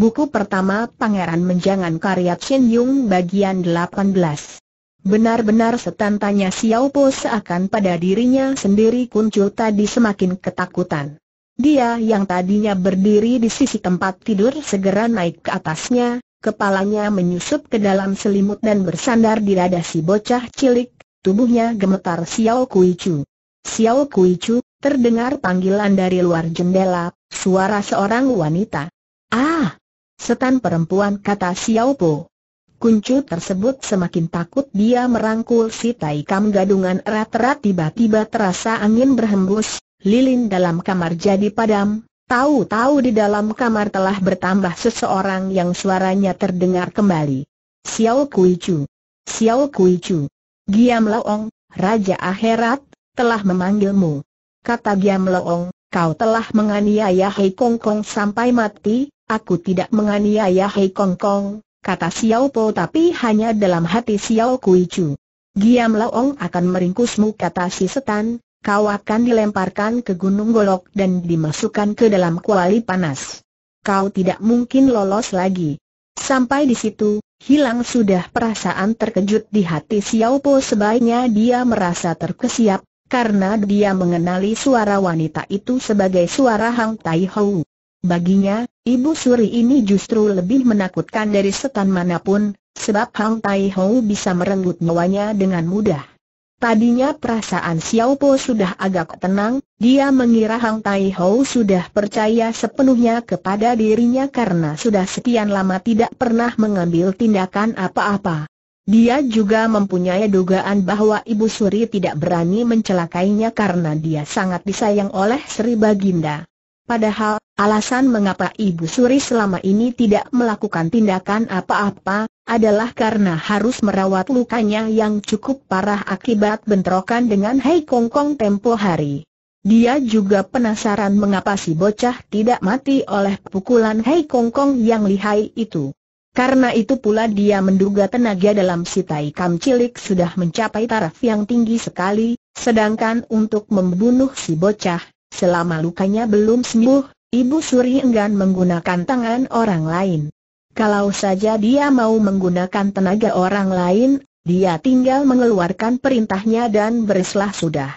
Buku pertama Pangeran Menjangan karya Chen Yung bagian 18. Benar-benar setan tanya Xiao Po seakan pada dirinya sendiri kunci tadi semakin ketakutan. Dia yang tadinya berdiri di sisi tempat tidur segera naik ke atasnya, kepalanya menyusup ke dalam selimut dan bersandar di dada si bocah cilik, tubuhnya gemetar Xiao Kui Chu. Xiao Kui Chu, terdengar panggilan dari luar jendela, suara seorang wanita. Ah! Setan perempuan kata Xiao Po. Kuncu tersebut semakin takut dia merangkul si Tai Kam gadungan erat-erat tiba-tiba terasa angin berhembus, lilin dalam kamar jadi padam, tahu-tahu di dalam kamar telah bertambah seseorang yang suaranya terdengar kembali. Xiao Kui Chu. Xiao Kui Chu. Giam Loong, Raja Akhirat, telah memanggilmu. Kata Giam Loong, kau telah menganiaya Hei Kong Kong sampai mati, Aku tidak menganiaya Hei Kong Kong, kata Xiao Po tapi hanya dalam hati Xiao Kui Chu. Giam Laong akan meringkusmu kata si setan, kau akan dilemparkan ke gunung golok dan dimasukkan ke dalam kuali panas. Kau tidak mungkin lolos lagi. Sampai di situ, hilang sudah perasaan terkejut di hati Xiao Po sebaiknya dia merasa terkesiap, karena dia mengenali suara wanita itu sebagai suara Hang Tai Hou. Baginya, Ibu suri ini justru lebih menakutkan dari setan manapun, sebab Hang Tai Hou bisa merenggut nyawanya dengan mudah. Tadinya perasaan Xiao Po sudah agak tenang, dia mengira Hang Tai Hou sudah percaya sepenuhnya kepada dirinya karena sudah sekian lama tidak pernah mengambil tindakan apa-apa. Dia juga mempunyai dugaan bahwa Ibu Suri tidak berani mencelakainya karena dia sangat disayang oleh Sri Baginda. Padahal, alasan mengapa Ibu Suri selama ini tidak melakukan tindakan apa-apa, adalah karena harus merawat lukanya yang cukup parah akibat bentrokan dengan Hei Kong Kong tempo hari. Dia juga penasaran mengapa si bocah tidak mati oleh pukulan Hei Kong Kong yang lihai itu. Karena itu pula dia menduga tenaga dalam si Tai Kam cilik sudah mencapai taraf yang tinggi sekali, sedangkan untuk membunuh si bocah, Selama lukanya belum sembuh, Ibu Suri enggan menggunakan tangan orang lain. Kalau saja dia mau menggunakan tenaga orang lain, dia tinggal mengeluarkan perintahnya dan berislah sudah.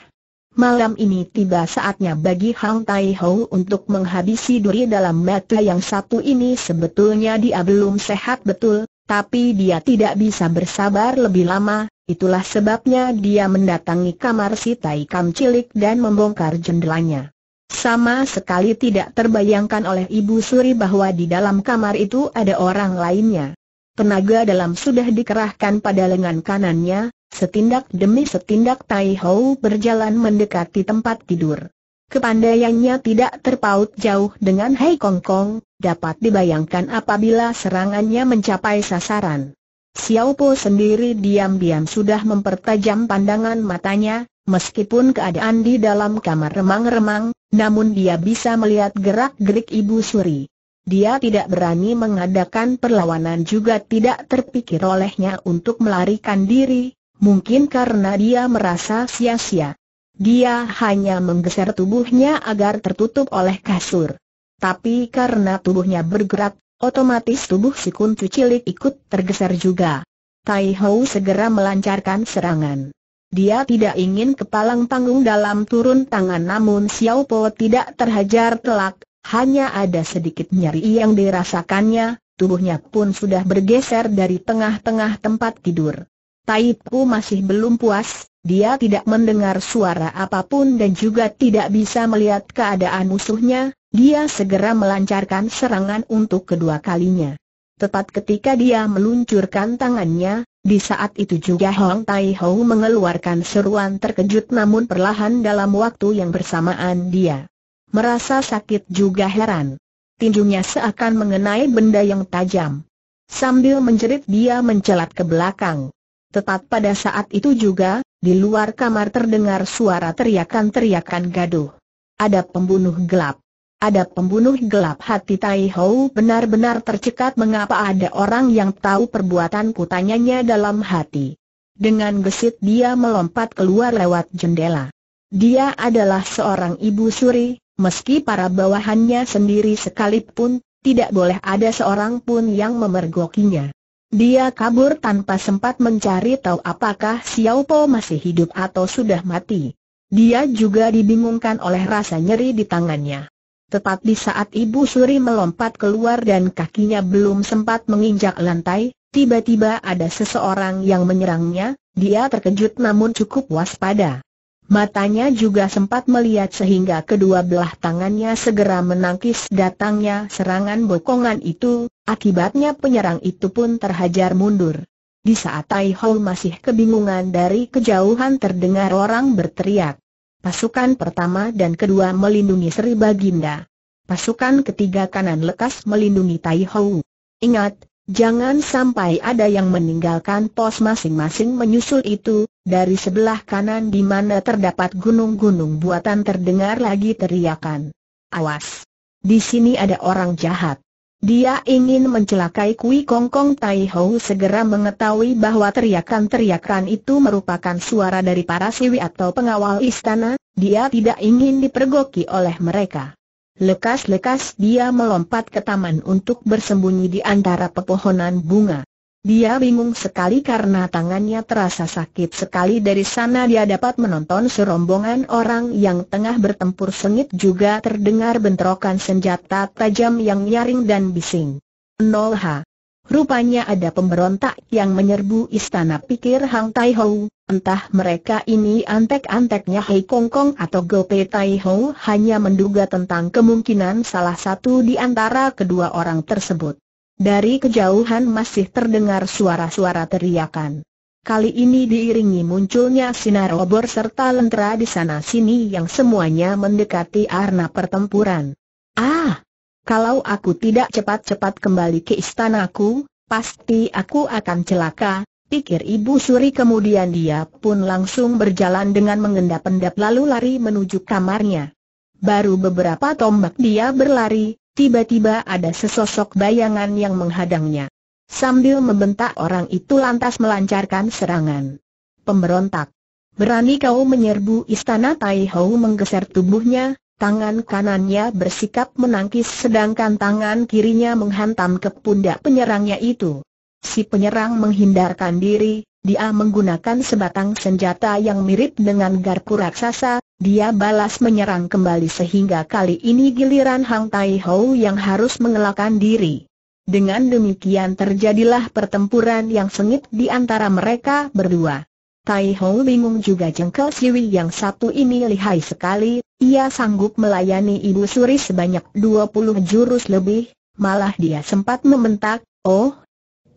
Malam ini tiba saatnya bagi Hang Tai Ho untuk menghabisi duri dalam mata yang satu ini sebetulnya dia belum sehat betul, tapi dia tidak bisa bersabar lebih lama, Itulah sebabnya dia mendatangi kamar si Tai Kam cilik dan membongkar jendelanya. Sama sekali tidak terbayangkan oleh Ibu Suri bahwa di dalam kamar itu ada orang lainnya. Tenaga dalam sudah dikerahkan pada lengan kanannya, setindak demi setindak Tai Hou berjalan mendekati tempat tidur. Kepandaiannya tidak terpaut jauh dengan Hei Kong Kong, dapat dibayangkan apabila serangannya mencapai sasaran. Xiaopo sendiri diam-diam sudah mempertajam pandangan matanya, meskipun keadaan di dalam kamar remang-remang, namun dia bisa melihat gerak-gerik Ibu Suri. Dia tidak berani mengadakan perlawanan juga tidak terpikir olehnya untuk melarikan diri, mungkin karena dia merasa sia-sia. Dia hanya menggeser tubuhnya agar tertutup oleh kasur. Tapi karena tubuhnya bergerak Otomatis tubuh si kuncu cilik ikut tergeser juga. Tai Hou segera melancarkan serangan. Dia tidak ingin kepalang panggung dalam turun tangan namun Xiao Po tidak terhajar telak, hanya ada sedikit nyeri yang dirasakannya, tubuhnya pun sudah bergeser dari tengah-tengah tempat tidur. Tai Pu masih belum puas, dia tidak mendengar suara apapun dan juga tidak bisa melihat keadaan musuhnya, dia segera melancarkan serangan untuk kedua kalinya. Tepat ketika dia meluncurkan tangannya, di saat itu juga Hong Tai Ho mengeluarkan seruan terkejut namun perlahan dalam waktu yang bersamaan dia merasa sakit juga heran. Tinjunya seakan mengenai benda yang tajam. Sambil menjerit dia mencelat ke belakang. Tepat pada saat itu juga, di luar kamar terdengar suara teriakan-teriakan gaduh. Ada pembunuh gelap. Ada pembunuh gelap hati Tai Hou benar-benar tercekat mengapa ada orang yang tahu perbuatan tanyanya dalam hati. Dengan gesit dia melompat keluar lewat jendela. Dia adalah seorang ibu suri, meski para bawahannya sendiri sekalipun, tidak boleh ada seorang pun yang memergokinya. Dia kabur tanpa sempat mencari tahu apakah Xiao Po masih hidup atau sudah mati. Dia juga dibingungkan oleh rasa nyeri di tangannya. Tepat di saat Ibu Suri melompat keluar dan kakinya belum sempat menginjak lantai, tiba-tiba ada seseorang yang menyerangnya, dia terkejut namun cukup waspada. Matanya juga sempat melihat sehingga kedua belah tangannya segera menangkis datangnya serangan bokongan itu, akibatnya penyerang itu pun terhajar mundur. Di saat Tai Hou masih kebingungan dari kejauhan terdengar orang berteriak. Pasukan pertama dan kedua melindungi Sri Baginda. Pasukan ketiga kanan lekas melindungi Tai Hou. Ingat, jangan sampai ada yang meninggalkan pos masing-masing menyusul itu, dari sebelah kanan di mana terdapat gunung-gunung buatan terdengar lagi teriakan. Awas! Di sini ada orang jahat. Dia ingin mencelakai Kui Kong Kong Tai Ho segera mengetahui bahwa teriakan-teriakan itu merupakan suara dari para siwi atau pengawal istana, dia tidak ingin dipergoki oleh mereka. Lekas-lekas dia melompat ke taman untuk bersembunyi di antara pepohonan bunga. Dia bingung sekali karena tangannya terasa sakit sekali dari sana dia dapat menonton serombongan orang yang tengah bertempur sengit juga terdengar bentrokan senjata tajam yang nyaring dan bising. Nolha. Rupanya ada pemberontak yang menyerbu istana pikir Hang Tai Ho, entah mereka ini antek-anteknya Hei Kong Kong atau Go Tai Ho hanya menduga tentang kemungkinan salah satu di antara kedua orang tersebut. Dari kejauhan masih terdengar suara-suara teriakan. Kali ini diiringi munculnya sinar obor serta lentera di sana-sini yang semuanya mendekati arena pertempuran. Ah! Kalau aku tidak cepat-cepat kembali ke istanaku, pasti aku akan celaka, pikir Ibu Suri kemudian dia pun langsung berjalan dengan mengendap-endap lalu lari menuju kamarnya. Baru beberapa tombak dia berlari, tiba-tiba ada sesosok bayangan yang menghadangnya. Sambil membentak orang itu lantas melancarkan serangan. Pemberontak. Berani kau menyerbu istana Tai menggeser tubuhnya, tangan kanannya bersikap menangkis sedangkan tangan kirinya menghantam ke pundak penyerangnya itu. Si penyerang menghindarkan diri, dia menggunakan sebatang senjata yang mirip dengan garpu raksasa, dia balas menyerang kembali sehingga kali ini giliran Hang Tai Hou yang harus mengelakkan diri. Dengan demikian terjadilah pertempuran yang sengit di antara mereka berdua. Tai Hou bingung juga jengkel Siwi yang satu ini lihai sekali, ia sanggup melayani ibu suri sebanyak dua puluh jurus lebih, malah dia sempat membentak, oh,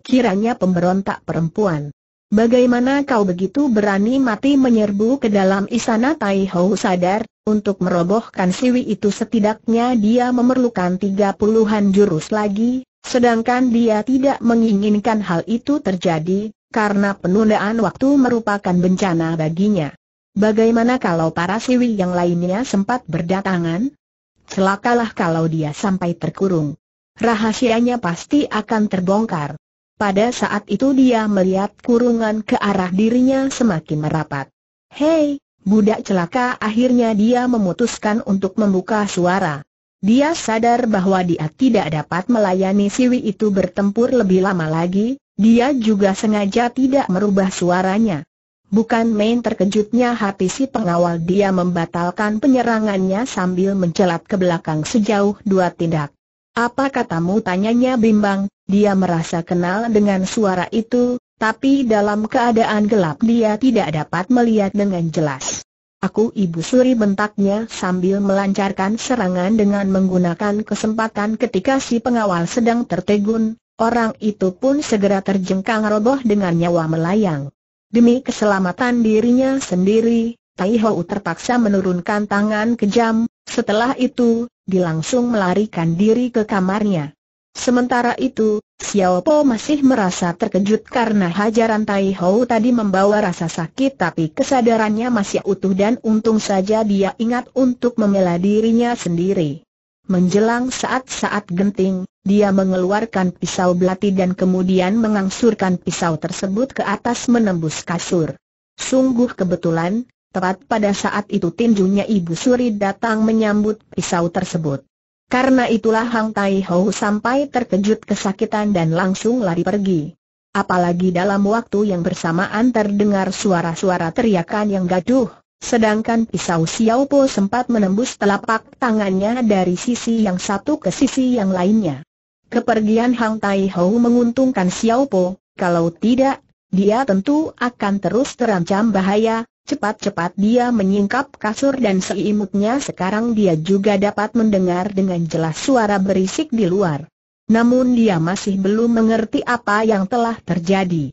kiranya pemberontak perempuan. Bagaimana kau begitu berani mati menyerbu ke dalam istana Tai Ho sadar, untuk merobohkan siwi itu setidaknya dia memerlukan tiga puluhan jurus lagi, sedangkan dia tidak menginginkan hal itu terjadi, karena penundaan waktu merupakan bencana baginya. Bagaimana kalau para siwi yang lainnya sempat berdatangan? Celakalah kalau dia sampai terkurung. Rahasianya pasti akan terbongkar. Pada saat itu dia melihat kurungan ke arah dirinya semakin merapat. Hei, budak celaka akhirnya dia memutuskan untuk membuka suara. Dia sadar bahwa dia tidak dapat melayani siwi itu bertempur lebih lama lagi, dia juga sengaja tidak merubah suaranya. Bukan main terkejutnya hati si pengawal dia membatalkan penyerangannya sambil mencelat ke belakang sejauh dua tindak. Apa katamu tanyanya bimbang, dia merasa kenal dengan suara itu, tapi dalam keadaan gelap dia tidak dapat melihat dengan jelas. Aku ibu suri bentaknya sambil melancarkan serangan dengan menggunakan kesempatan ketika si pengawal sedang tertegun, orang itu pun segera terjengkang roboh dengan nyawa melayang. Demi keselamatan dirinya sendiri, Tai Hou terpaksa menurunkan tangan kejam, setelah itu, dia langsung melarikan diri ke kamarnya. Sementara itu, Xiao Po masih merasa terkejut karena hajaran Tai Hou tadi membawa rasa sakit tapi kesadarannya masih utuh dan untung saja dia ingat untuk membela dirinya sendiri. Menjelang saat-saat genting, dia mengeluarkan pisau belati dan kemudian mengangsurkan pisau tersebut ke atas menembus kasur. Sungguh kebetulan, tepat pada saat itu tinjunya Ibu Suri datang menyambut pisau tersebut. Karena itulah Hang Tai Ho sampai terkejut kesakitan dan langsung lari pergi. Apalagi dalam waktu yang bersamaan terdengar suara-suara teriakan yang gaduh, sedangkan pisau Xiao Po sempat menembus telapak tangannya dari sisi yang satu ke sisi yang lainnya. Kepergian Hang Tai Ho menguntungkan Xiao Po, kalau tidak, dia tentu akan terus terancam bahaya, Cepat-cepat dia menyingkap kasur dan seimutnya sekarang dia juga dapat mendengar dengan jelas suara berisik di luar. Namun dia masih belum mengerti apa yang telah terjadi.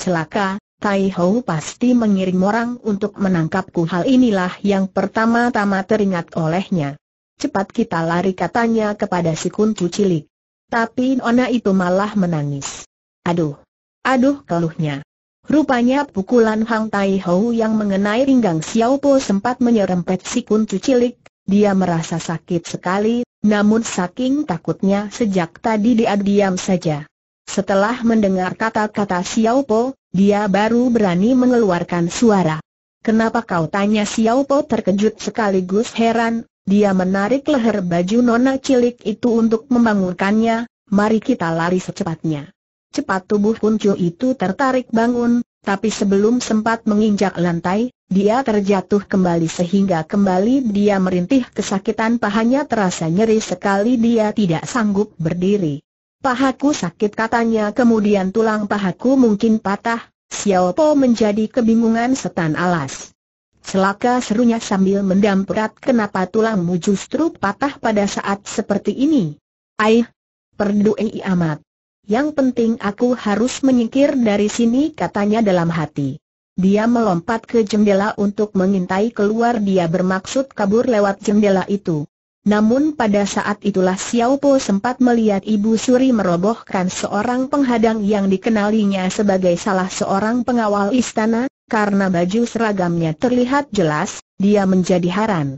Celaka, Tai Hou pasti mengirim orang untuk menangkapku hal inilah yang pertama-tama teringat olehnya. Cepat kita lari katanya kepada si kuncu cilik. Tapi Nona itu malah menangis. Aduh, aduh keluhnya. Rupanya pukulan Hang Tai Hou yang mengenai pinggang Xiao Po sempat menyerempet si kunci cilik, dia merasa sakit sekali, namun saking takutnya sejak tadi dia diam saja. Setelah mendengar kata-kata Xiao Po, dia baru berani mengeluarkan suara. Kenapa kau tanya Xiao Po terkejut sekaligus heran, dia menarik leher baju nona cilik itu untuk membangunkannya, mari kita lari secepatnya. Cepat tubuh Chiu itu tertarik bangun, tapi sebelum sempat menginjak lantai, dia terjatuh kembali sehingga kembali dia merintih kesakitan pahanya terasa nyeri sekali dia tidak sanggup berdiri. Pahaku sakit katanya kemudian tulang pahaku mungkin patah, Xiao Po menjadi kebingungan setan alas. Celaka serunya sambil mendamperat kenapa tulangmu justru patah pada saat seperti ini. Aih, perdui amat. Yang penting aku harus menyingkir dari sini katanya dalam hati. Dia melompat ke jendela untuk mengintai keluar dia bermaksud kabur lewat jendela itu. Namun pada saat itulah Xiao Po sempat melihat Ibu Suri merobohkan seorang penghadang yang dikenalinya sebagai salah seorang pengawal istana, karena baju seragamnya terlihat jelas, dia menjadi haran.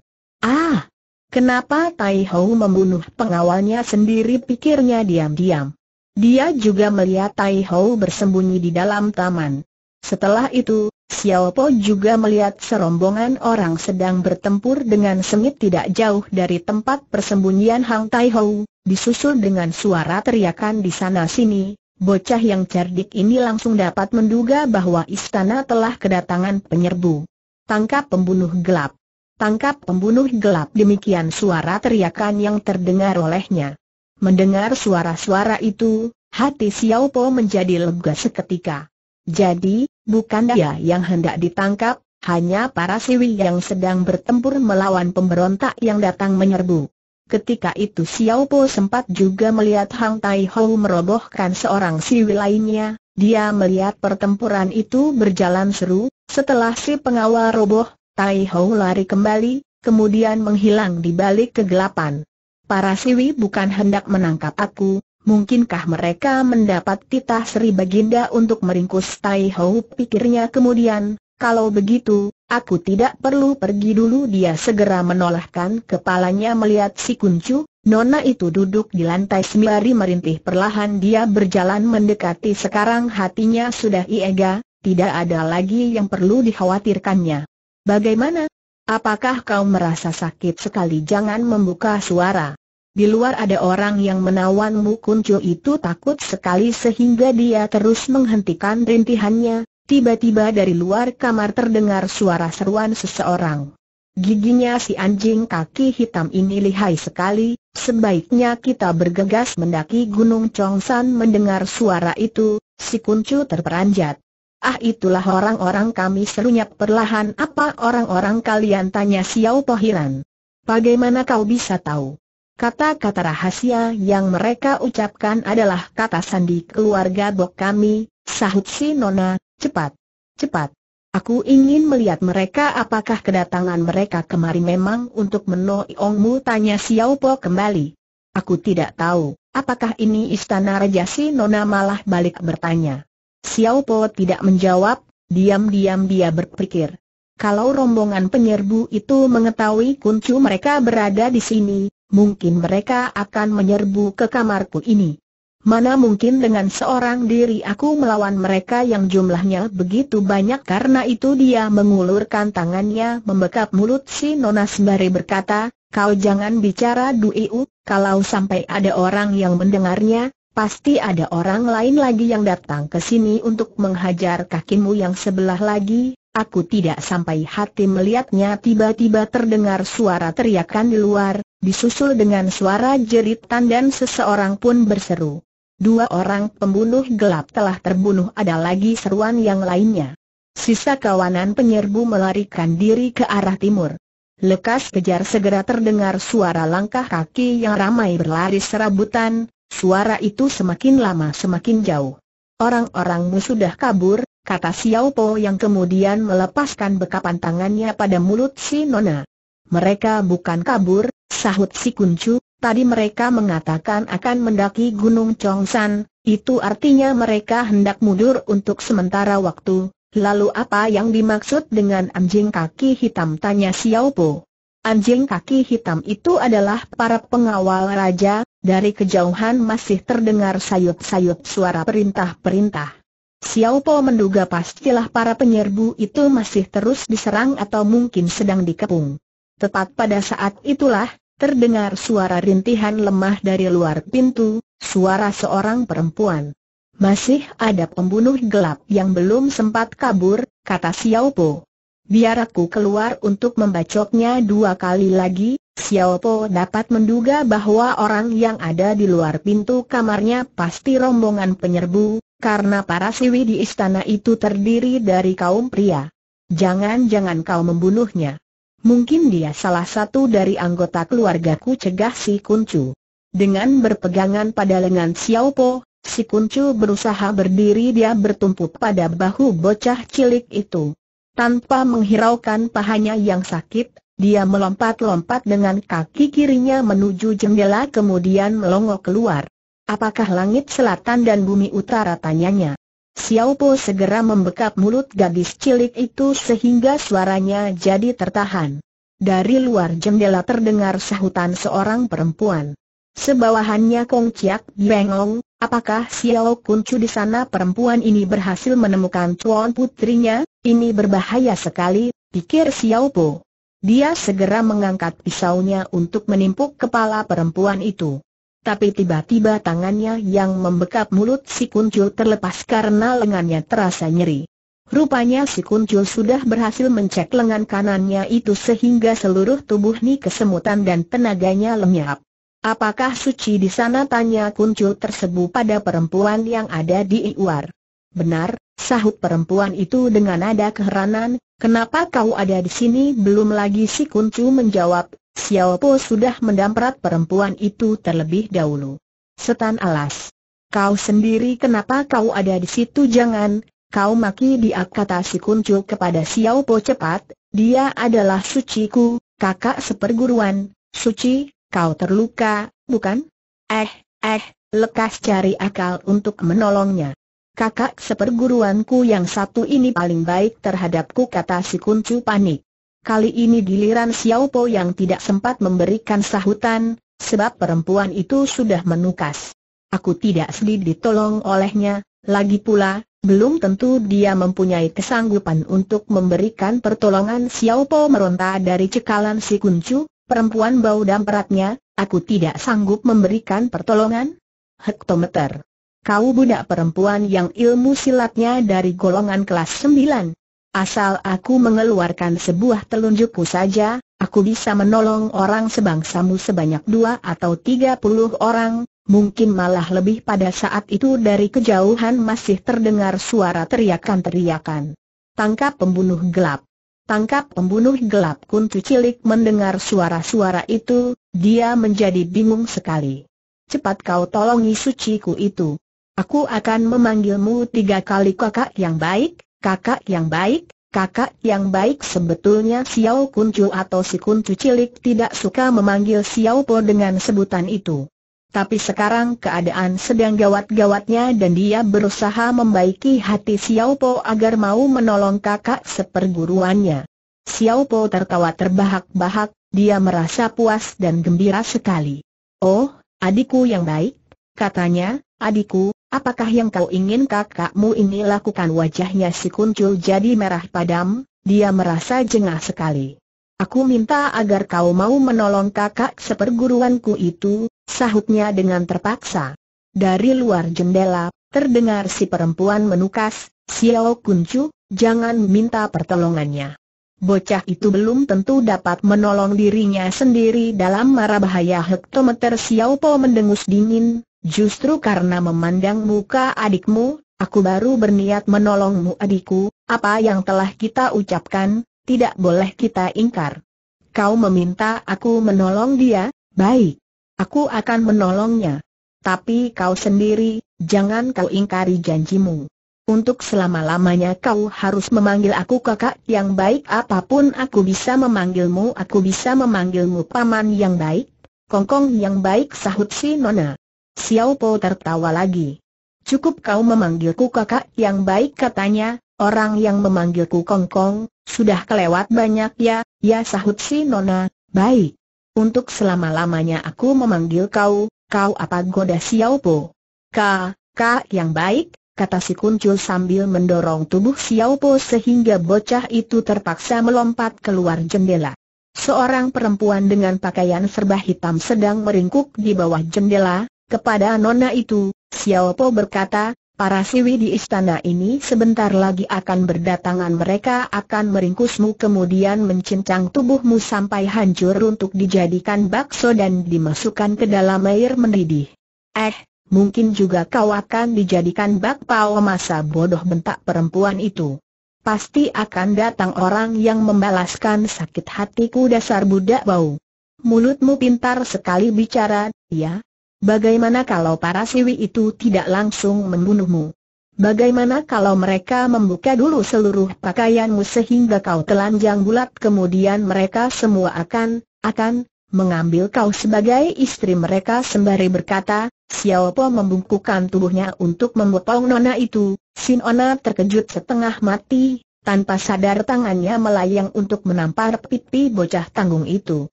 Ah! Kenapa Tai Hou membunuh pengawalnya sendiri pikirnya diam-diam. Dia juga melihat Tai Ho bersembunyi di dalam taman. Setelah itu, Xiao Po juga melihat serombongan orang sedang bertempur dengan sengit tidak jauh dari tempat persembunyian Hang Tai Ho, disusul dengan suara teriakan di sana-sini. Bocah yang cerdik ini langsung dapat menduga bahwa istana telah kedatangan penyerbu. Tangkap pembunuh gelap! Tangkap pembunuh gelap! Demikian suara teriakan yang terdengar olehnya. Mendengar suara-suara itu, hati Xiao Po menjadi lega seketika. Jadi, bukan dia yang hendak ditangkap, hanya para siwi yang sedang bertempur melawan pemberontak yang datang menyerbu. Ketika itu Xiao Po sempat juga melihat Hang Tai Ho merobohkan seorang siwi lainnya, dia melihat pertempuran itu berjalan seru, setelah si pengawal roboh, Tai Ho lari kembali, kemudian menghilang di balik kegelapan. Para siwi bukan hendak menangkap aku, mungkinkah mereka mendapat titah Sri Baginda untuk meringkus Tai Ho pikirnya kemudian, kalau begitu, aku tidak perlu pergi dulu dia segera menolakkan kepalanya melihat si kuncu, Nona itu duduk di lantai sembari merintih perlahan dia berjalan mendekati sekarang hatinya sudah iega, tidak ada lagi yang perlu dikhawatirkannya. Bagaimana, Apakah kau merasa sakit sekali? Jangan membuka suara. Di luar ada orang yang menawanmu kuncu itu takut sekali sehingga dia terus menghentikan rintihannya. Tiba-tiba dari luar kamar terdengar suara seruan seseorang. Giginya si anjing kaki hitam ini lihai sekali, sebaiknya kita bergegas mendaki Gunung Chongsan mendengar suara itu, si kuncu terperanjat. Ah itulah orang-orang kami serunya perlahan apa orang-orang kalian tanya Xiao Pohiran. Bagaimana kau bisa tahu? Kata-kata rahasia yang mereka ucapkan adalah kata sandi keluarga Bok kami, sahut si Nona, cepat, cepat. Aku ingin melihat mereka apakah kedatangan mereka kemari memang untuk menoiongmu tanya Xiao Po kembali. Aku tidak tahu, apakah ini istana Raja si Nona malah balik bertanya. Xiao Po tidak menjawab, diam-diam dia berpikir. Kalau rombongan penyerbu itu mengetahui kuncu mereka berada di sini, mungkin mereka akan menyerbu ke kamarku ini. Mana mungkin dengan seorang diri aku melawan mereka yang jumlahnya begitu banyak karena itu dia mengulurkan tangannya membekap mulut si Nona sembari berkata, kau jangan bicara duiu, kalau sampai ada orang yang mendengarnya, Pasti ada orang lain lagi yang datang ke sini untuk menghajar kakimu yang sebelah lagi. Aku tidak sampai hati melihatnya tiba-tiba terdengar suara teriakan di luar, disusul dengan suara jeritan dan seseorang pun berseru. Dua orang pembunuh gelap telah terbunuh ada lagi seruan yang lainnya. Sisa kawanan penyerbu melarikan diri ke arah timur. Lekas kejar segera terdengar suara langkah kaki yang ramai berlari serabutan, Suara itu semakin lama semakin jauh. Orang-orangmu sudah kabur, kata Xiao Po yang kemudian melepaskan bekapan tangannya pada mulut si Nona. Mereka bukan kabur, sahut si Kuncu, tadi mereka mengatakan akan mendaki Gunung Chongsan, itu artinya mereka hendak mundur untuk sementara waktu, lalu apa yang dimaksud dengan anjing kaki hitam tanya Xiao Po. Anjing kaki hitam itu adalah para pengawal raja, dari kejauhan masih terdengar sayup-sayup suara perintah-perintah. Xiao Po menduga pastilah para penyerbu itu masih terus diserang atau mungkin sedang dikepung. Tepat pada saat itulah, terdengar suara rintihan lemah dari luar pintu, suara seorang perempuan. Masih ada pembunuh gelap yang belum sempat kabur, kata Xiao Po. Biar aku keluar untuk membacoknya dua kali lagi, Xiao Po dapat menduga bahwa orang yang ada di luar pintu kamarnya pasti rombongan penyerbu, karena para siwi di istana itu terdiri dari kaum pria. Jangan-jangan kau membunuhnya. Mungkin dia salah satu dari anggota keluargaku cegah si Kuncu. Dengan berpegangan pada lengan Xiao Po, si Kuncu berusaha berdiri dia bertumpu pada bahu bocah cilik itu. Tanpa menghiraukan pahanya yang sakit, dia melompat-lompat dengan kaki kirinya menuju jendela kemudian melongo keluar. Apakah langit selatan dan bumi utara tanyanya? Xiao Po segera membekap mulut gadis cilik itu sehingga suaranya jadi tertahan. Dari luar jendela terdengar sahutan seorang perempuan. Sebawahannya Kong Chiak Bengong, apakah Xiao Kuncu di sana perempuan ini berhasil menemukan tuan putrinya? Ini berbahaya sekali, pikir Xiao Po. Dia segera mengangkat pisaunya untuk menimpuk kepala perempuan itu. Tapi tiba-tiba tangannya yang membekap mulut si kuncul terlepas karena lengannya terasa nyeri. Rupanya si kuncul sudah berhasil mencek lengan kanannya itu sehingga seluruh tubuh kesemutan dan tenaganya lenyap. Apakah suci di sana tanya kuncul tersebut pada perempuan yang ada di Iwar. Benar, sahut perempuan itu dengan nada keheranan, Kenapa kau ada di sini? Belum lagi si Kuncu menjawab, Xiao Po sudah mendamprat perempuan itu terlebih dahulu. Setan alas. Kau sendiri kenapa kau ada di situ? Jangan, kau maki dia kata si Kuncu kepada Xiao Po cepat, dia adalah suciku, kakak seperguruan, suci, kau terluka, bukan? Eh, eh, lekas cari akal untuk menolongnya kakak seperguruanku yang satu ini paling baik terhadapku kata si kuncu panik. Kali ini giliran Xiao Po yang tidak sempat memberikan sahutan, sebab perempuan itu sudah menukas. Aku tidak sedih ditolong olehnya, lagi pula, belum tentu dia mempunyai kesanggupan untuk memberikan pertolongan Xiao Po meronta dari cekalan si kuncu, perempuan bau dan peratnya, aku tidak sanggup memberikan pertolongan. Hektometer Kau budak perempuan yang ilmu silatnya dari golongan kelas 9. Asal aku mengeluarkan sebuah telunjukku saja, aku bisa menolong orang sebangsamu sebanyak dua atau tiga puluh orang, mungkin malah lebih pada saat itu dari kejauhan masih terdengar suara teriakan-teriakan. Tangkap pembunuh gelap. Tangkap pembunuh gelap kuntu cilik mendengar suara-suara itu, dia menjadi bingung sekali. Cepat kau tolongi suciku itu. Aku akan memanggilmu tiga kali kakak yang baik, kakak yang baik, kakak yang baik sebetulnya Xiao Kuncu atau si Kuncu cilik tidak suka memanggil Xiao Po dengan sebutan itu. Tapi sekarang keadaan sedang gawat-gawatnya dan dia berusaha membaiki hati Xiao Po agar mau menolong kakak seperguruannya. Xiao Po tertawa terbahak-bahak, dia merasa puas dan gembira sekali. Oh, adikku yang baik, katanya, adikku, Apakah yang kau ingin kakakmu ini lakukan wajahnya si kuncul jadi merah padam, dia merasa jengah sekali. Aku minta agar kau mau menolong kakak seperguruanku itu, sahutnya dengan terpaksa. Dari luar jendela, terdengar si perempuan menukas, Xiao Kuncu, jangan minta pertolongannya. Bocah itu belum tentu dapat menolong dirinya sendiri dalam marah bahaya hektometer Xiao Po mendengus dingin, Justru karena memandang muka adikmu, aku baru berniat menolongmu adikku, apa yang telah kita ucapkan, tidak boleh kita ingkar. Kau meminta aku menolong dia, baik. Aku akan menolongnya. Tapi kau sendiri, jangan kau ingkari janjimu. Untuk selama-lamanya kau harus memanggil aku kakak yang baik apapun aku bisa memanggilmu aku bisa memanggilmu paman yang baik, kongkong yang baik sahut si Nona. Xiao Po tertawa lagi. Cukup kau memanggilku kakak yang baik katanya, orang yang memanggilku Kong Kong sudah kelewat banyak ya, ya sahut si Nona, baik. Untuk selama-lamanya aku memanggil kau, kau apa goda Xiao Po? Ka, ka yang baik, kata si Kuncul sambil mendorong tubuh Xiao Po sehingga bocah itu terpaksa melompat keluar jendela. Seorang perempuan dengan pakaian serba hitam sedang meringkuk di bawah jendela, kepada nona itu, Xiao Po berkata, para siwi di istana ini sebentar lagi akan berdatangan mereka akan meringkusmu kemudian mencincang tubuhmu sampai hancur untuk dijadikan bakso dan dimasukkan ke dalam air mendidih. Eh, mungkin juga kau akan dijadikan bakpao masa bodoh bentak perempuan itu. Pasti akan datang orang yang membalaskan sakit hatiku dasar budak bau. Mulutmu pintar sekali bicara, ya, Bagaimana kalau para siwi itu tidak langsung membunuhmu? Bagaimana kalau mereka membuka dulu seluruh pakaianmu sehingga kau telanjang bulat kemudian mereka semua akan, akan, mengambil kau sebagai istri mereka sembari berkata, Xiao Po membungkukkan tubuhnya untuk memotong Nona itu, Sin Ona terkejut setengah mati, tanpa sadar tangannya melayang untuk menampar pipi bocah tanggung itu.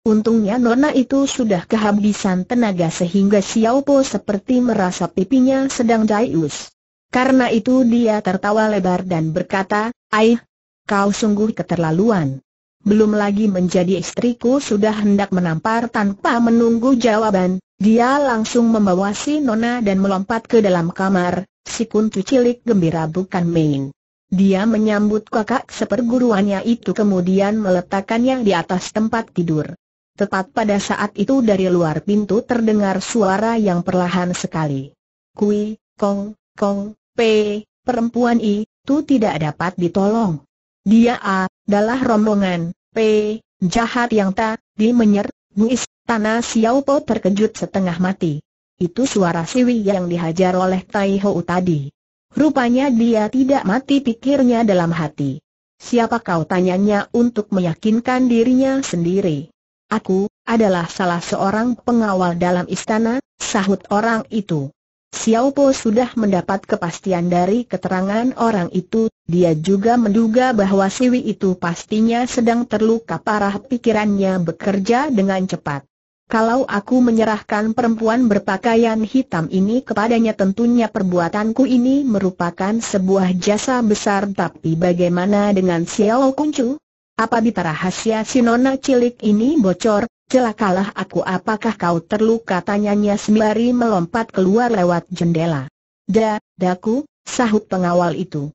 Untungnya Nona itu sudah kehabisan tenaga sehingga Xiao Po seperti merasa pipinya sedang jayus. Karena itu dia tertawa lebar dan berkata, Aih, kau sungguh keterlaluan. Belum lagi menjadi istriku sudah hendak menampar tanpa menunggu jawaban, dia langsung membawa si Nona dan melompat ke dalam kamar, si kuntu cilik gembira bukan main. Dia menyambut kakak seperguruannya itu kemudian meletakkannya di atas tempat tidur. Tepat pada saat itu dari luar pintu terdengar suara yang perlahan sekali. Kui, kong, kong, p, perempuan i, tu tidak dapat ditolong. Dia a, adalah rombongan, p, jahat yang tak, dimenyer, buis, tanah Xiao Po terkejut setengah mati. Itu suara Siwi yang dihajar oleh Tai Ho tadi. Rupanya dia tidak mati pikirnya dalam hati. Siapa kau tanyanya untuk meyakinkan dirinya sendiri. Aku, adalah salah seorang pengawal dalam istana, sahut orang itu. Xiao Po sudah mendapat kepastian dari keterangan orang itu, dia juga menduga bahwa Siwi itu pastinya sedang terluka parah pikirannya bekerja dengan cepat. Kalau aku menyerahkan perempuan berpakaian hitam ini kepadanya tentunya perbuatanku ini merupakan sebuah jasa besar tapi bagaimana dengan Xiao Kuncu? Apabila rahasia si nona cilik ini bocor, celakalah aku apakah kau terluka tanyanya sembari melompat keluar lewat jendela. Da, daku, sahut pengawal itu.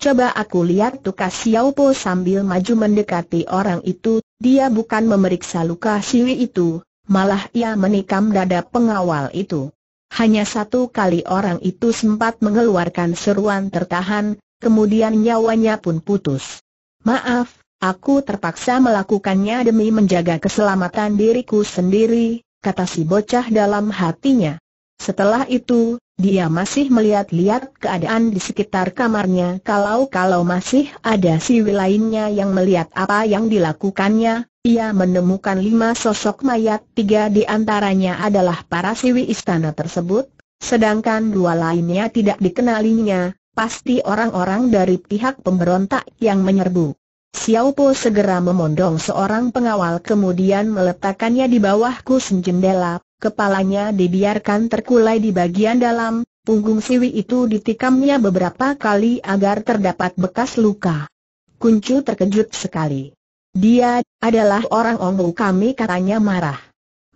Coba aku lihat tukas Xiaopo sambil maju mendekati orang itu, dia bukan memeriksa luka siwi itu, malah ia menikam dada pengawal itu. Hanya satu kali orang itu sempat mengeluarkan seruan tertahan, kemudian nyawanya pun putus. Maaf, Aku terpaksa melakukannya demi menjaga keselamatan diriku sendiri, kata si bocah dalam hatinya. Setelah itu, dia masih melihat-lihat keadaan di sekitar kamarnya kalau-kalau masih ada siwi lainnya yang melihat apa yang dilakukannya, ia menemukan lima sosok mayat tiga di antaranya adalah para siwi istana tersebut, sedangkan dua lainnya tidak dikenalinya, pasti orang-orang dari pihak pemberontak yang menyerbu. Xiaopo segera memondong seorang pengawal kemudian meletakkannya di bawah kusen jendela, kepalanya dibiarkan terkulai di bagian dalam, punggung siwi itu ditikamnya beberapa kali agar terdapat bekas luka. Kuncu terkejut sekali. Dia adalah orang Ongu kami katanya marah.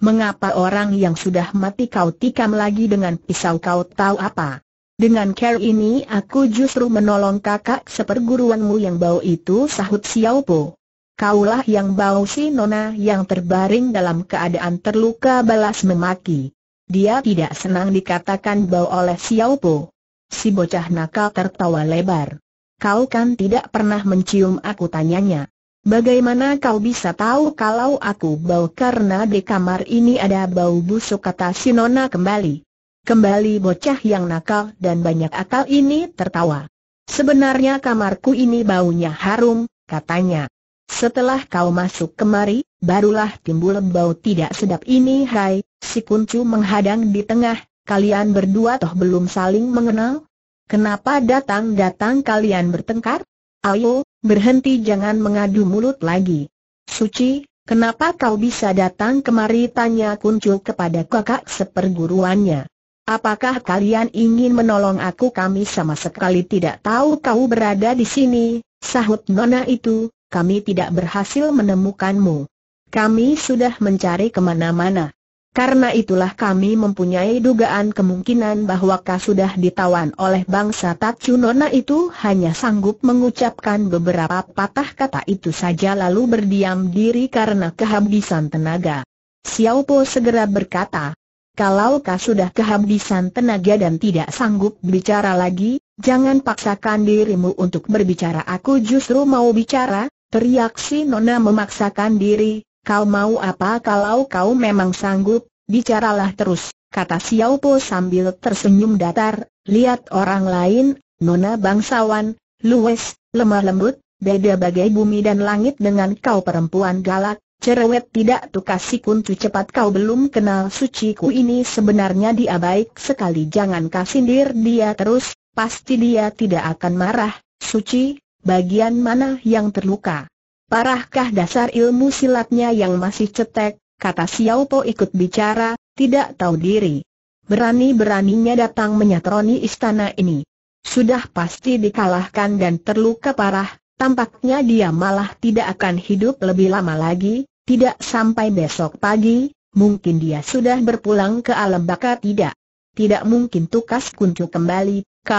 Mengapa orang yang sudah mati kau tikam lagi dengan pisau kau tahu apa? Dengan care ini aku justru menolong kakak seperguruanmu yang bau itu sahut Xiao Po. Kaulah yang bau si nona yang terbaring dalam keadaan terluka balas memaki. Dia tidak senang dikatakan bau oleh Xiao Po. Si bocah nakal tertawa lebar. Kau kan tidak pernah mencium aku tanyanya. Bagaimana kau bisa tahu kalau aku bau karena di kamar ini ada bau busuk kata si Nona kembali. Kembali bocah yang nakal dan banyak akal ini tertawa. Sebenarnya kamarku ini baunya harum, katanya. Setelah kau masuk kemari, barulah timbul bau tidak sedap ini hai, si kuncu menghadang di tengah, kalian berdua toh belum saling mengenal? Kenapa datang-datang kalian bertengkar? Ayo, berhenti jangan mengadu mulut lagi. Suci, kenapa kau bisa datang kemari tanya kuncu kepada kakak seperguruannya. Apakah kalian ingin menolong aku kami sama sekali tidak tahu kau berada di sini, sahut nona itu, kami tidak berhasil menemukanmu. Kami sudah mencari kemana-mana. Karena itulah kami mempunyai dugaan kemungkinan bahwa kau sudah ditawan oleh bangsa Nona itu hanya sanggup mengucapkan beberapa patah kata itu saja lalu berdiam diri karena kehabisan tenaga. Xiao Po segera berkata, kalau kau sudah kehabisan tenaga dan tidak sanggup bicara lagi, jangan paksakan dirimu untuk berbicara. Aku justru mau bicara, teriak si Nona memaksakan diri, kau mau apa kalau kau memang sanggup, bicaralah terus, kata Xiao Po sambil tersenyum datar, lihat orang lain, Nona bangsawan, luwes, lemah lembut, beda bagai bumi dan langit dengan kau perempuan galak, Cerewet tidak tuh kasih kuncu cepat kau belum kenal suci ku ini sebenarnya dia baik sekali jangan kasindir dia terus, pasti dia tidak akan marah, suci, bagian mana yang terluka. Parahkah dasar ilmu silatnya yang masih cetek, kata Xiao Po ikut bicara, tidak tahu diri. Berani-beraninya datang menyatroni istana ini. Sudah pasti dikalahkan dan terluka parah, Tampaknya dia malah tidak akan hidup lebih lama lagi, tidak sampai besok pagi, mungkin dia sudah berpulang ke alam baka tidak. Tidak mungkin tukas kuncu kembali, K,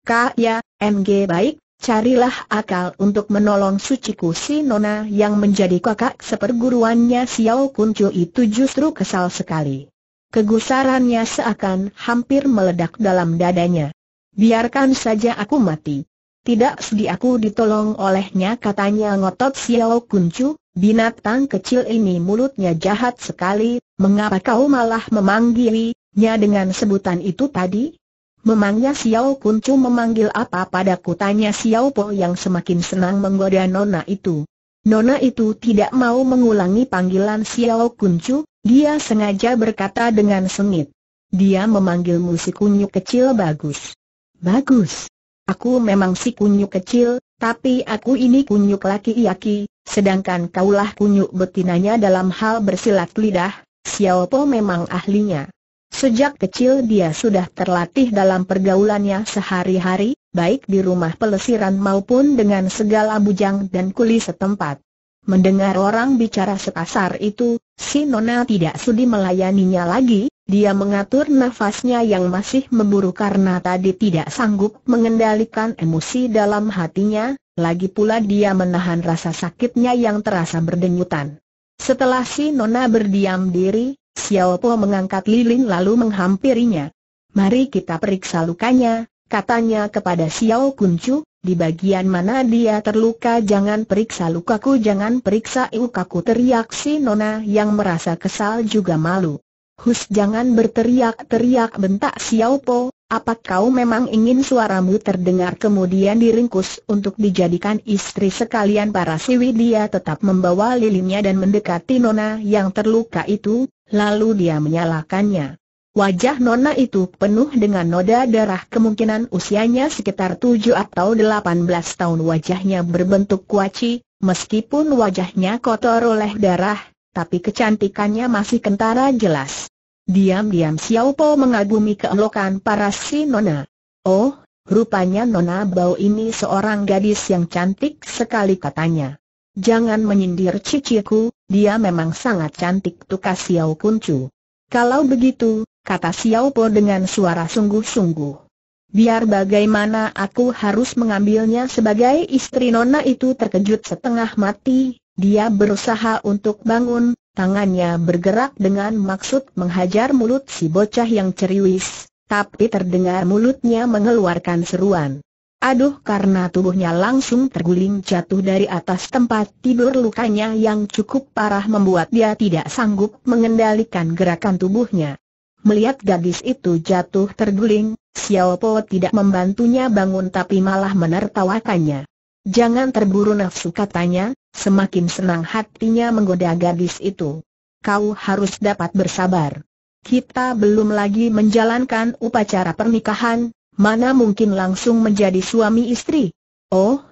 K ya, MG baik, carilah akal untuk menolong suciku si Nona yang menjadi kakak seperguruannya Xiao Kuncu itu justru kesal sekali. Kegusarannya seakan hampir meledak dalam dadanya. Biarkan saja aku mati, tidak sedih aku ditolong olehnya katanya ngotot Xiao Kuncu, binatang kecil ini mulutnya jahat sekali, mengapa kau malah memanggilnya dengan sebutan itu tadi? Memangnya Xiao Kuncu memanggil apa padaku tanya Xiao Po yang semakin senang menggoda Nona itu. Nona itu tidak mau mengulangi panggilan Xiao Kuncu, dia sengaja berkata dengan sengit. Dia memanggil si kunyuk kecil bagus. Bagus. Aku memang si kunyuk kecil, tapi aku ini kunyuk laki-laki, sedangkan kaulah kunyuk betinanya dalam hal bersilat lidah, Xiao Po memang ahlinya. Sejak kecil dia sudah terlatih dalam pergaulannya sehari-hari, baik di rumah pelesiran maupun dengan segala bujang dan kuli setempat. Mendengar orang bicara sekasar itu, si Nona tidak sudi melayaninya lagi, dia mengatur nafasnya yang masih memburu karena tadi tidak sanggup mengendalikan emosi dalam hatinya, lagi pula dia menahan rasa sakitnya yang terasa berdenyutan. Setelah si Nona berdiam diri, Xiao Po mengangkat lilin lalu menghampirinya. Mari kita periksa lukanya, katanya kepada Xiao Kuncu, di bagian mana dia terluka jangan periksa lukaku jangan periksa iukaku teriak si Nona yang merasa kesal juga malu. Hus jangan berteriak-teriak bentak Xiao Po, apa kau memang ingin suaramu terdengar kemudian diringkus untuk dijadikan istri sekalian para siwi dia tetap membawa lilinnya dan mendekati Nona yang terluka itu, lalu dia menyalakannya. Wajah Nona itu penuh dengan noda darah kemungkinan usianya sekitar tujuh atau delapan belas tahun wajahnya berbentuk kuaci, meskipun wajahnya kotor oleh darah, tapi kecantikannya masih kentara jelas. Diam-diam Xiao Po mengagumi keelokan para si Nona. Oh, rupanya Nona Bau ini seorang gadis yang cantik sekali katanya. Jangan menyindir ciciku, dia memang sangat cantik tukas Xiao Kuncu. Kalau begitu, kata Xiao Po dengan suara sungguh-sungguh. Biar bagaimana aku harus mengambilnya sebagai istri Nona itu terkejut setengah mati, dia berusaha untuk bangun, tangannya bergerak dengan maksud menghajar mulut si bocah yang ceriwis, tapi terdengar mulutnya mengeluarkan seruan. Aduh karena tubuhnya langsung terguling jatuh dari atas tempat tidur lukanya yang cukup parah membuat dia tidak sanggup mengendalikan gerakan tubuhnya. Melihat gadis itu jatuh terguling, Xiao Po tidak membantunya bangun tapi malah menertawakannya. Jangan terburu nafsu katanya, semakin senang hatinya menggoda gadis itu. Kau harus dapat bersabar. Kita belum lagi menjalankan upacara pernikahan, mana mungkin langsung menjadi suami istri. Oh,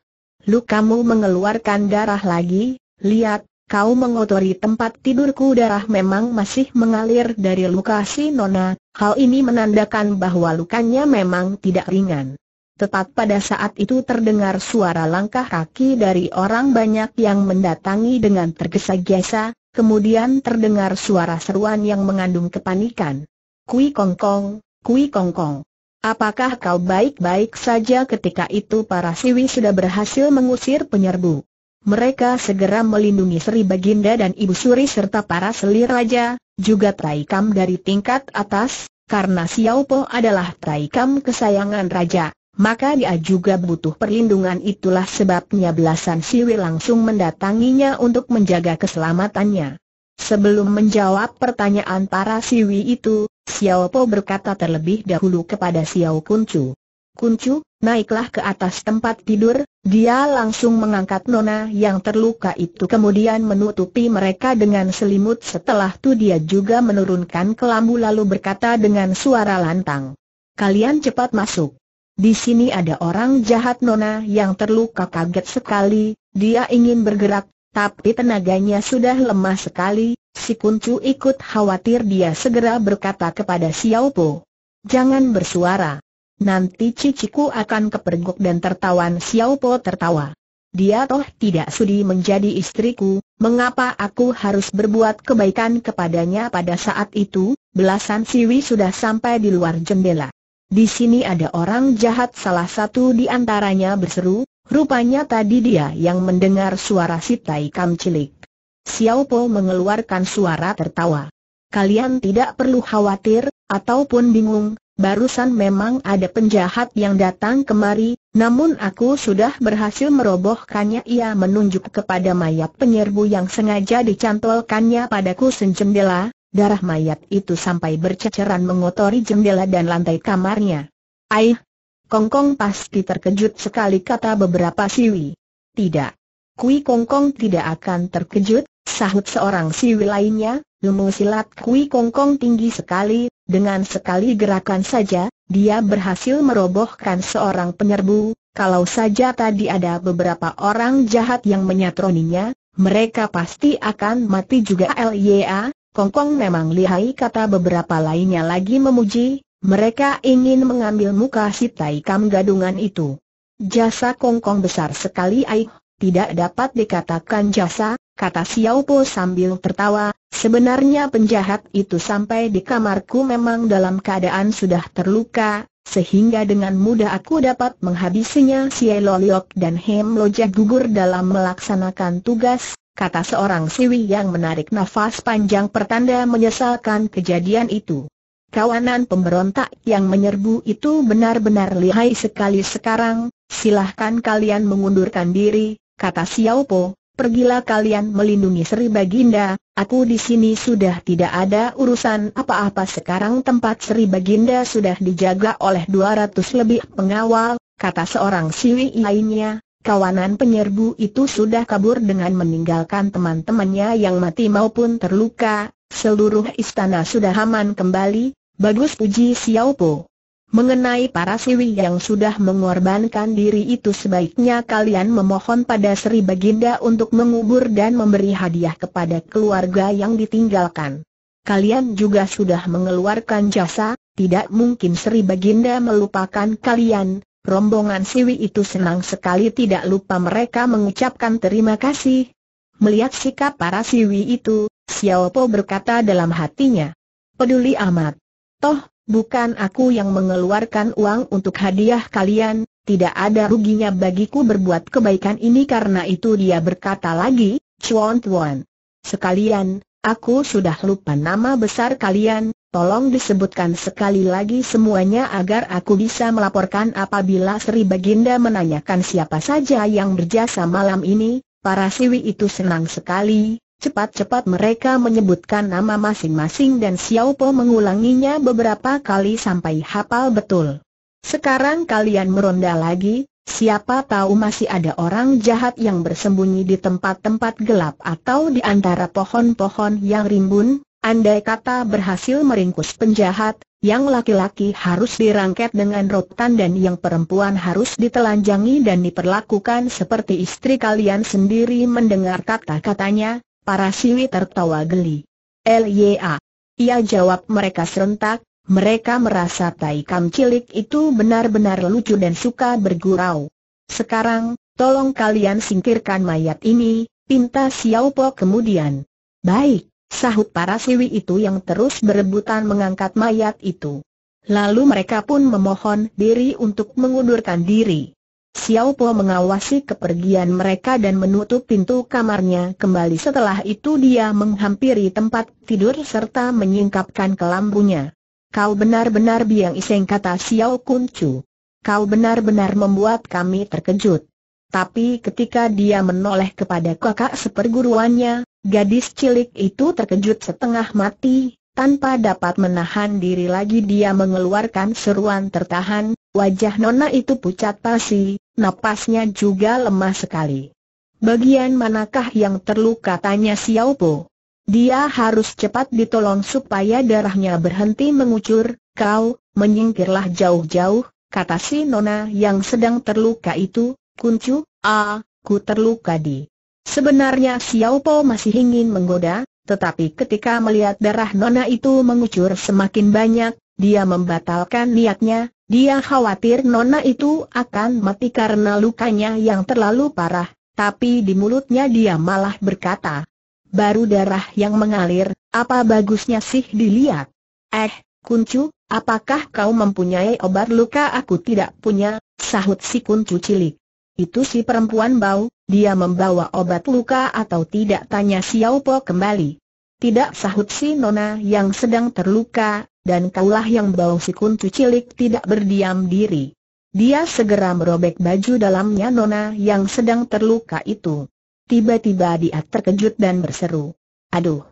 lu kamu mengeluarkan darah lagi, lihat, kau mengotori tempat tidurku darah memang masih mengalir dari luka Nona, hal ini menandakan bahwa lukanya memang tidak ringan. Tepat pada saat itu terdengar suara langkah kaki dari orang banyak yang mendatangi dengan tergesa-gesa, kemudian terdengar suara seruan yang mengandung kepanikan. Kui kong kong, kui kong kong. Apakah kau baik-baik saja ketika itu para siwi sudah berhasil mengusir penyerbu? Mereka segera melindungi Sri Baginda dan Ibu Suri serta para selir raja, juga Traikam dari tingkat atas, karena Xiao Po adalah Traikam kesayangan raja maka dia juga butuh perlindungan itulah sebabnya belasan siwi langsung mendatanginya untuk menjaga keselamatannya. Sebelum menjawab pertanyaan para siwi itu, Xiao Po berkata terlebih dahulu kepada Xiao Kuncu. Kuncu, naiklah ke atas tempat tidur, dia langsung mengangkat Nona yang terluka itu kemudian menutupi mereka dengan selimut setelah itu dia juga menurunkan kelambu lalu berkata dengan suara lantang. Kalian cepat masuk. Di sini ada orang jahat Nona yang terluka kaget sekali, dia ingin bergerak, tapi tenaganya sudah lemah sekali, si Kuncu ikut khawatir dia segera berkata kepada Xiao Po. Jangan bersuara. Nanti ciciku akan kepergok dan tertawan Xiao Po tertawa. Dia toh tidak sudi menjadi istriku, mengapa aku harus berbuat kebaikan kepadanya pada saat itu, belasan siwi sudah sampai di luar jendela. Di sini ada orang jahat salah satu di antaranya berseru, rupanya tadi dia yang mendengar suara si Tai cilik. Xiao Po mengeluarkan suara tertawa. Kalian tidak perlu khawatir, ataupun bingung, barusan memang ada penjahat yang datang kemari, namun aku sudah berhasil merobohkannya. Ia menunjuk kepada mayat penyerbu yang sengaja dicantolkannya padaku senjendela, Darah mayat itu sampai berceceran mengotori jendela dan lantai kamarnya. Aih! Kongkong pasti terkejut sekali kata beberapa siwi. Tidak. Kui Kongkong tidak akan terkejut, sahut seorang siwi lainnya, ilmu silat Kui Kongkong tinggi sekali, dengan sekali gerakan saja, dia berhasil merobohkan seorang penyerbu, kalau saja tadi ada beberapa orang jahat yang menyatroninya, mereka pasti akan mati juga LYA, Kongkong memang lihai kata beberapa lainnya lagi memuji, mereka ingin mengambil muka si Tai Kam gadungan itu. Jasa Kongkong besar sekali ai, tidak dapat dikatakan jasa, kata Xiao Po sambil tertawa, sebenarnya penjahat itu sampai di kamarku memang dalam keadaan sudah terluka, sehingga dengan mudah aku dapat menghabisinya si Loliok dan Hem Loja gugur dalam melaksanakan tugas, kata seorang siwi yang menarik nafas panjang pertanda menyesalkan kejadian itu. Kawanan pemberontak yang menyerbu itu benar-benar lihai sekali sekarang, silahkan kalian mengundurkan diri, kata Xiao Po, pergilah kalian melindungi Sri Baginda, aku di sini sudah tidak ada urusan apa-apa sekarang tempat Sri Baginda sudah dijaga oleh 200 lebih pengawal, kata seorang siwi lainnya, Kawanan penyerbu itu sudah kabur dengan meninggalkan teman-temannya yang mati maupun terluka, seluruh istana sudah aman kembali, bagus puji Xiaopo. Mengenai para siwi yang sudah mengorbankan diri itu sebaiknya kalian memohon pada Sri Baginda untuk mengubur dan memberi hadiah kepada keluarga yang ditinggalkan. Kalian juga sudah mengeluarkan jasa, tidak mungkin Sri Baginda melupakan kalian, Rombongan Siwi itu senang sekali tidak lupa mereka mengucapkan terima kasih. Melihat sikap para Siwi itu, Xiao Po berkata dalam hatinya. Peduli amat. Toh, bukan aku yang mengeluarkan uang untuk hadiah kalian, tidak ada ruginya bagiku berbuat kebaikan ini karena itu dia berkata lagi, Chuan Tuan. Sekalian, aku sudah lupa nama besar kalian, Tolong disebutkan sekali lagi semuanya agar aku bisa melaporkan apabila Sri Baginda menanyakan siapa saja yang berjasa malam ini, para siwi itu senang sekali, Cepat-cepat mereka menyebutkan nama masing-masing dan Xiao Po mengulanginya beberapa kali sampai hafal betul. Sekarang kalian meronda lagi, siapa tahu masih ada orang jahat yang bersembunyi di tempat-tempat gelap atau di antara pohon-pohon yang rimbun, Andai kata berhasil meringkus penjahat, yang laki-laki harus dirangket dengan rotan dan yang perempuan harus ditelanjangi dan diperlakukan seperti istri kalian sendiri mendengar kata-katanya, para siwi tertawa geli. LYA. Ia jawab mereka serentak, mereka merasa tai taikam cilik itu benar-benar lucu dan suka bergurau. Sekarang, tolong kalian singkirkan mayat ini, pinta Xiao Po kemudian. Baik sahut para siwi itu yang terus berebutan mengangkat mayat itu. Lalu mereka pun memohon diri untuk mengundurkan diri. Xiao Po mengawasi kepergian mereka dan menutup pintu kamarnya kembali setelah itu dia menghampiri tempat tidur serta menyingkapkan kelambunya. Kau benar-benar biang iseng kata Xiao Kun Chu. Kau benar-benar membuat kami terkejut. Tapi ketika dia menoleh kepada kakak seperguruannya, Gadis cilik itu terkejut setengah mati, tanpa dapat menahan diri lagi dia mengeluarkan seruan tertahan, wajah nona itu pucat pasi, napasnya juga lemah sekali. Bagian manakah yang terluka tanya Po. Dia harus cepat ditolong supaya darahnya berhenti mengucur, kau, menyingkirlah jauh-jauh, kata si nona yang sedang terluka itu, kuncu, ah, ku terluka di Sebenarnya Xiao Po masih ingin menggoda, tetapi ketika melihat darah Nona itu mengucur semakin banyak, dia membatalkan niatnya, dia khawatir Nona itu akan mati karena lukanya yang terlalu parah, tapi di mulutnya dia malah berkata, baru darah yang mengalir, apa bagusnya sih dilihat? Eh, Kuncu, apakah kau mempunyai obat luka aku tidak punya, sahut si Kuncu cilik. Itu si perempuan bau, dia membawa obat luka atau tidak tanya Xiao Po kembali. Tidak sahut si Nona yang sedang terluka, dan kaulah yang bau si kuntu cilik tidak berdiam diri. Dia segera merobek baju dalamnya Nona yang sedang terluka itu. Tiba-tiba dia terkejut dan berseru. Aduh!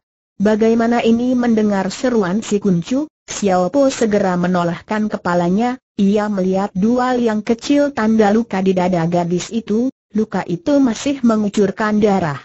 Bagaimana ini mendengar seruan si kuncu, Xiao Po segera menolakkan kepalanya, ia melihat dua liang kecil tanda luka di dada gadis itu, luka itu masih mengucurkan darah.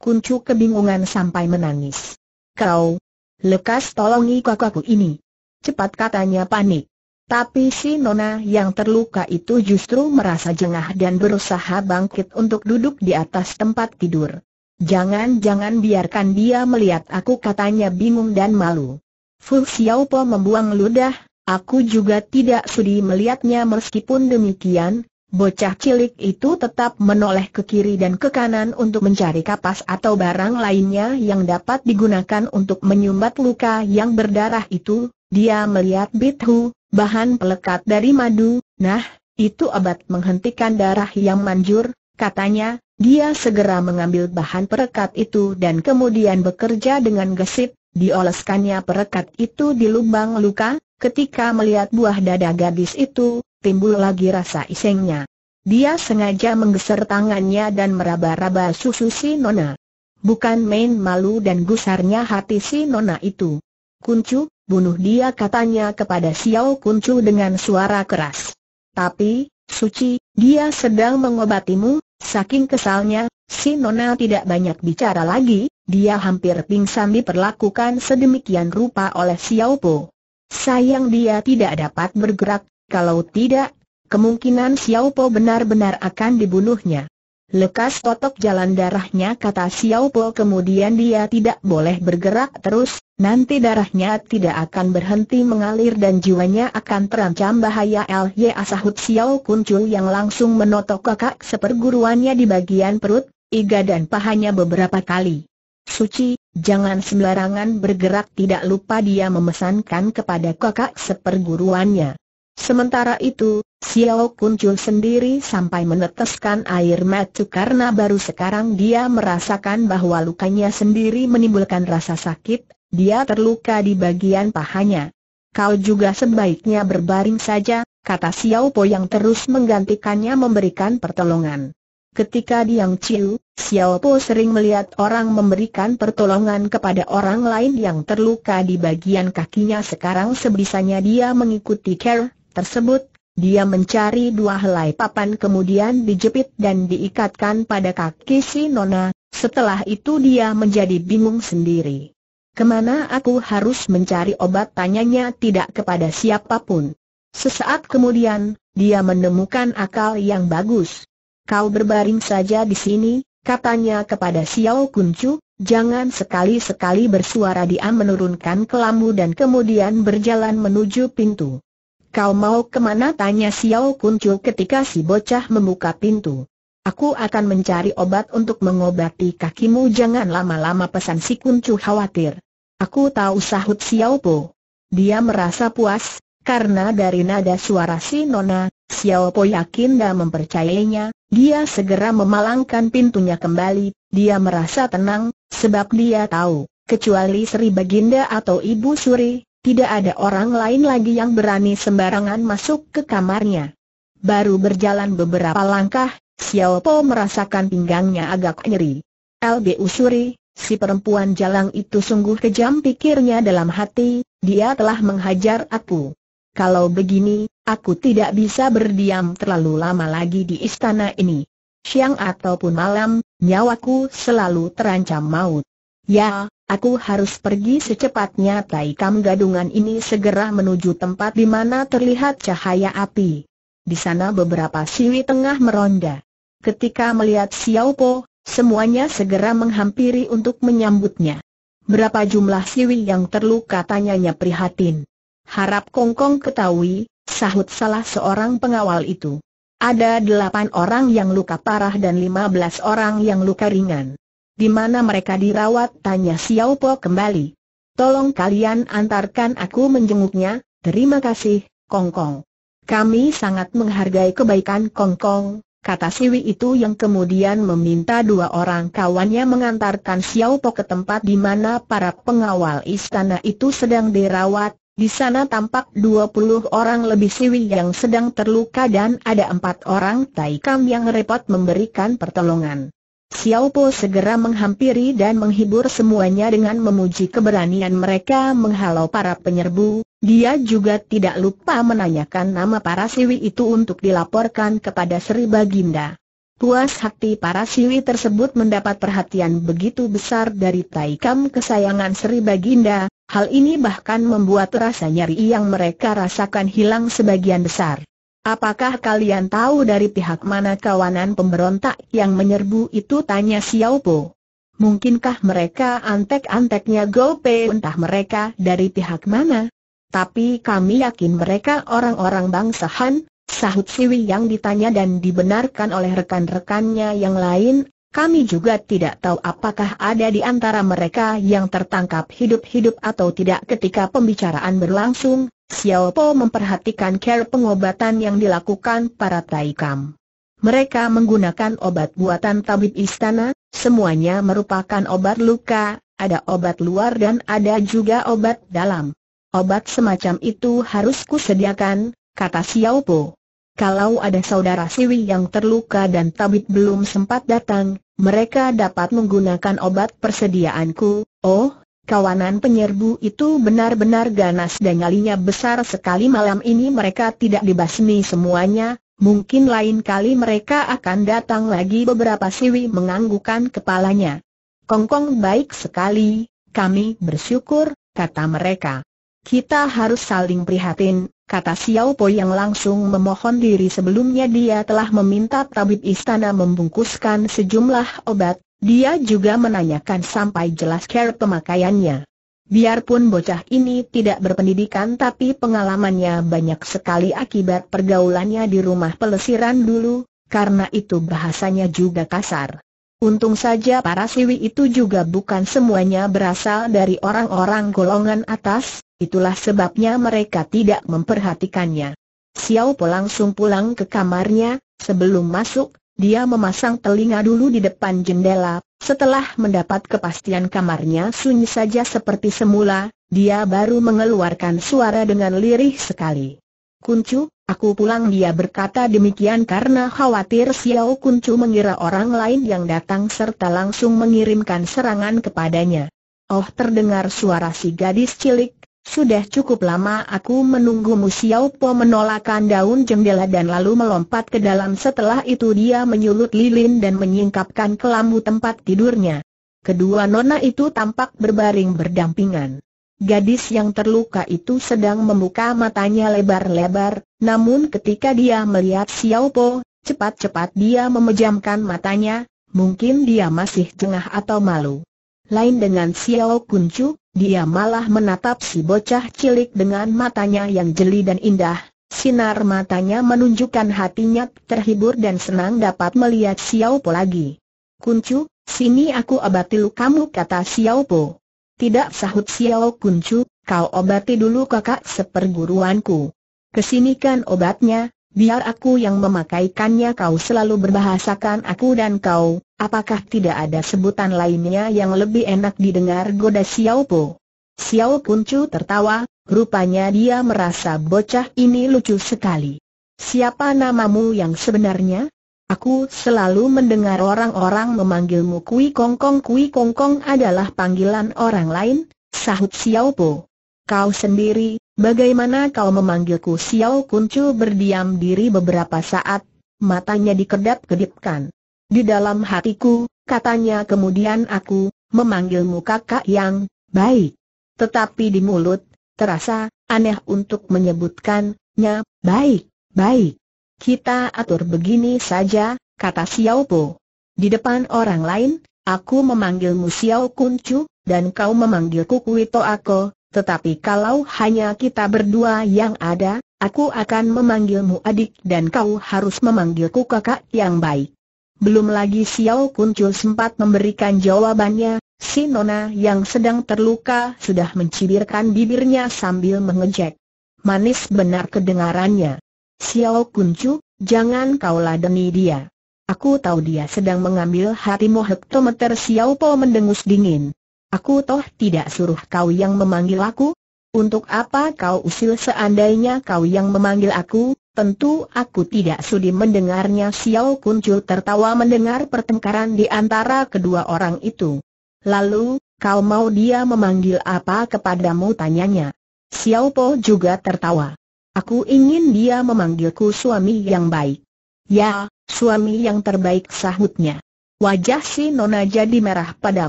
Kuncu kebingungan sampai menangis. Kau, lekas tolongi kakakku ini. Cepat katanya panik. Tapi si Nona yang terluka itu justru merasa jengah dan berusaha bangkit untuk duduk di atas tempat tidur. Jangan-jangan biarkan dia melihat aku katanya bingung dan malu. Fu Xiaopo membuang ludah, Aku juga tidak sudi melihatnya meskipun demikian, bocah cilik itu tetap menoleh ke kiri dan ke kanan untuk mencari kapas atau barang lainnya yang dapat digunakan untuk menyumbat luka yang berdarah itu. Dia melihat bithu, bahan pelekat dari madu, nah, itu obat menghentikan darah yang manjur, katanya, dia segera mengambil bahan perekat itu dan kemudian bekerja dengan gesit. dioleskannya perekat itu di lubang luka, Ketika melihat buah dada gadis itu, timbul lagi rasa isengnya. Dia sengaja menggeser tangannya dan meraba-raba susu si Nona. Bukan main malu dan gusarnya hati si Nona itu. Kuncu, bunuh dia katanya kepada Xiao Kuncu dengan suara keras. Tapi, Suci, dia sedang mengobatimu, saking kesalnya, si Nona tidak banyak bicara lagi, dia hampir pingsan diperlakukan sedemikian rupa oleh Xiao Po. Sayang dia tidak dapat bergerak, kalau tidak, kemungkinan Xiao Po benar-benar akan dibunuhnya. Lekas totok jalan darahnya kata Xiao Po kemudian dia tidak boleh bergerak terus, nanti darahnya tidak akan berhenti mengalir dan jiwanya akan terancam bahaya Lya sahut Xiao Kun yang langsung menotok kakak seperguruannya di bagian perut, iga dan pahanya beberapa kali. Suci, Jangan sembarangan bergerak tidak lupa dia memesankan kepada kakak seperguruannya. Sementara itu, Xiao Kuncul sendiri sampai meneteskan air mata karena baru sekarang dia merasakan bahwa lukanya sendiri menimbulkan rasa sakit, dia terluka di bagian pahanya. Kau juga sebaiknya berbaring saja, kata Xiao Po yang terus menggantikannya memberikan pertolongan. Ketika Yang Chiu, Xiao Po sering melihat orang memberikan pertolongan kepada orang lain yang terluka di bagian kakinya sekarang sebisanya dia mengikuti care tersebut, dia mencari dua helai papan kemudian dijepit dan diikatkan pada kaki si Nona, setelah itu dia menjadi bingung sendiri. Kemana aku harus mencari obat tanyanya tidak kepada siapapun. Sesaat kemudian, dia menemukan akal yang bagus kau berbaring saja di sini, katanya kepada Xiao Kuncu, jangan sekali-sekali bersuara dia menurunkan kelamu dan kemudian berjalan menuju pintu. Kau mau kemana tanya Xiao Kuncu ketika si bocah membuka pintu. Aku akan mencari obat untuk mengobati kakimu jangan lama-lama pesan si Kuncu khawatir. Aku tahu sahut Xiao Po. Dia merasa puas, karena dari nada suara si Nona, Xiao Po yakin dan mempercayainya, dia segera memalangkan pintunya kembali, dia merasa tenang, sebab dia tahu, kecuali Sri Baginda atau Ibu Suri, tidak ada orang lain lagi yang berani sembarangan masuk ke kamarnya. Baru berjalan beberapa langkah, Xiao Po merasakan pinggangnya agak nyeri. LB Usuri, si perempuan jalang itu sungguh kejam pikirnya dalam hati, dia telah menghajar aku. Kalau begini, aku tidak bisa berdiam terlalu lama lagi di istana ini. Siang ataupun malam, nyawaku selalu terancam maut. Ya, aku harus pergi secepatnya Taikam gadungan ini segera menuju tempat di mana terlihat cahaya api. Di sana beberapa siwi tengah meronda. Ketika melihat Xiao Po, semuanya segera menghampiri untuk menyambutnya. Berapa jumlah siwi yang terluka tanyanya prihatin. Harap Kongkong ketahui, sahut salah seorang pengawal itu. Ada delapan orang yang luka parah dan lima belas orang yang luka ringan. Di mana mereka dirawat? Tanya Xiao Po kembali. Tolong kalian antarkan aku menjenguknya, terima kasih, Kongkong. Kami sangat menghargai kebaikan Kongkong, kata Siwi itu yang kemudian meminta dua orang kawannya mengantarkan Xiao Po ke tempat di mana para pengawal istana itu sedang dirawat, di sana tampak 20 orang lebih siwi yang sedang terluka dan ada empat orang Taikam yang repot memberikan pertolongan. Xiao Po segera menghampiri dan menghibur semuanya dengan memuji keberanian mereka menghalau para penyerbu. Dia juga tidak lupa menanyakan nama para siwi itu untuk dilaporkan kepada Sri Baginda. Puas hati para siwi tersebut mendapat perhatian begitu besar dari Taikam kesayangan Sri Baginda, Hal ini bahkan membuat rasa nyeri yang mereka rasakan hilang sebagian besar. Apakah kalian tahu dari pihak mana kawanan pemberontak yang menyerbu itu? Tanya Xiao Po. Mungkinkah mereka antek-anteknya Gope entah mereka dari pihak mana? Tapi kami yakin mereka orang-orang bangsa Han, sahut Siwi yang ditanya dan dibenarkan oleh rekan-rekannya yang lain, kami juga tidak tahu apakah ada di antara mereka yang tertangkap hidup-hidup atau tidak ketika pembicaraan berlangsung, Xiao Po memperhatikan care pengobatan yang dilakukan para Taikam. Mereka menggunakan obat buatan tabib istana, semuanya merupakan obat luka, ada obat luar dan ada juga obat dalam. Obat semacam itu harus kusediakan, kata Xiao Po kalau ada saudara Siwi yang terluka dan tabib belum sempat datang, mereka dapat menggunakan obat persediaanku. Oh, kawanan penyerbu itu benar-benar ganas dan nyalinya besar sekali malam ini mereka tidak dibasmi semuanya, mungkin lain kali mereka akan datang lagi beberapa Siwi menganggukan kepalanya. Kongkong baik sekali, kami bersyukur, kata mereka. Kita harus saling prihatin, kata Xiao Po yang langsung memohon diri sebelumnya dia telah meminta tabib istana membungkuskan sejumlah obat, dia juga menanyakan sampai jelas care pemakaiannya. Biarpun bocah ini tidak berpendidikan tapi pengalamannya banyak sekali akibat pergaulannya di rumah pelesiran dulu, karena itu bahasanya juga kasar. Untung saja para siwi itu juga bukan semuanya berasal dari orang-orang golongan atas, itulah sebabnya mereka tidak memperhatikannya. Xiao Po langsung pulang ke kamarnya, sebelum masuk, dia memasang telinga dulu di depan jendela, setelah mendapat kepastian kamarnya sunyi saja seperti semula, dia baru mengeluarkan suara dengan lirih sekali. Kuncu, Aku pulang dia berkata demikian karena khawatir Xiao Kuncu mengira orang lain yang datang serta langsung mengirimkan serangan kepadanya. Oh terdengar suara si gadis cilik, sudah cukup lama aku menunggumu Xiao Po menolakkan daun jendela dan lalu melompat ke dalam setelah itu dia menyulut lilin dan menyingkapkan kelambu tempat tidurnya. Kedua nona itu tampak berbaring berdampingan. Gadis yang terluka itu sedang membuka matanya lebar-lebar, namun ketika dia melihat Xiao Po, cepat-cepat dia memejamkan matanya, mungkin dia masih jengah atau malu. Lain dengan Xiao Kuncu, dia malah menatap si bocah cilik dengan matanya yang jeli dan indah. Sinar matanya menunjukkan hatinya terhibur dan senang dapat melihat Xiao Po lagi. Kuncu, sini aku abati kamu kata Xiao Po. Tidak sahut Xiao Kuncu, kau obati dulu kakak seperguruanku. Kesinikan obatnya, biar aku yang memakaikannya kau selalu berbahasakan aku dan kau, apakah tidak ada sebutan lainnya yang lebih enak didengar goda Xiao Po? Xiao Kuncu tertawa, rupanya dia merasa bocah ini lucu sekali. Siapa namamu yang sebenarnya? Aku selalu mendengar orang-orang memanggilmu Kui Kong Kong Kui Kong Kong adalah panggilan orang lain, sahut Xiao Po. Kau sendiri, bagaimana kau memanggilku Xiao Kuncu berdiam diri beberapa saat, matanya dikedap-kedipkan. Di dalam hatiku, katanya kemudian aku, memanggilmu kakak yang baik. Tetapi di mulut, terasa aneh untuk menyebutkannya, baik, baik. Kita atur begini saja, kata Xiao Po. Di depan orang lain, aku memanggilmu Xiao Kun Kuncu, dan kau memanggilku Kuito Ako, tetapi kalau hanya kita berdua yang ada, aku akan memanggilmu adik dan kau harus memanggilku kakak yang baik. Belum lagi Xiao Kun Kuncu sempat memberikan jawabannya, si Nona yang sedang terluka sudah mencibirkan bibirnya sambil mengejek. Manis benar kedengarannya. Xiao Kuncu, jangan kau ladeni dia. Aku tahu dia sedang mengambil hatimu hektometer Xiao Po mendengus dingin. Aku toh tidak suruh kau yang memanggil aku? Untuk apa kau usil seandainya kau yang memanggil aku? Tentu aku tidak sudi mendengarnya Xiao Kuncu tertawa mendengar pertengkaran di antara kedua orang itu. Lalu, kau mau dia memanggil apa kepadamu tanyanya? Xiao Po juga tertawa. Aku ingin dia memanggilku suami yang baik. Ya, suami yang terbaik sahutnya. Wajah si Nona jadi merah pada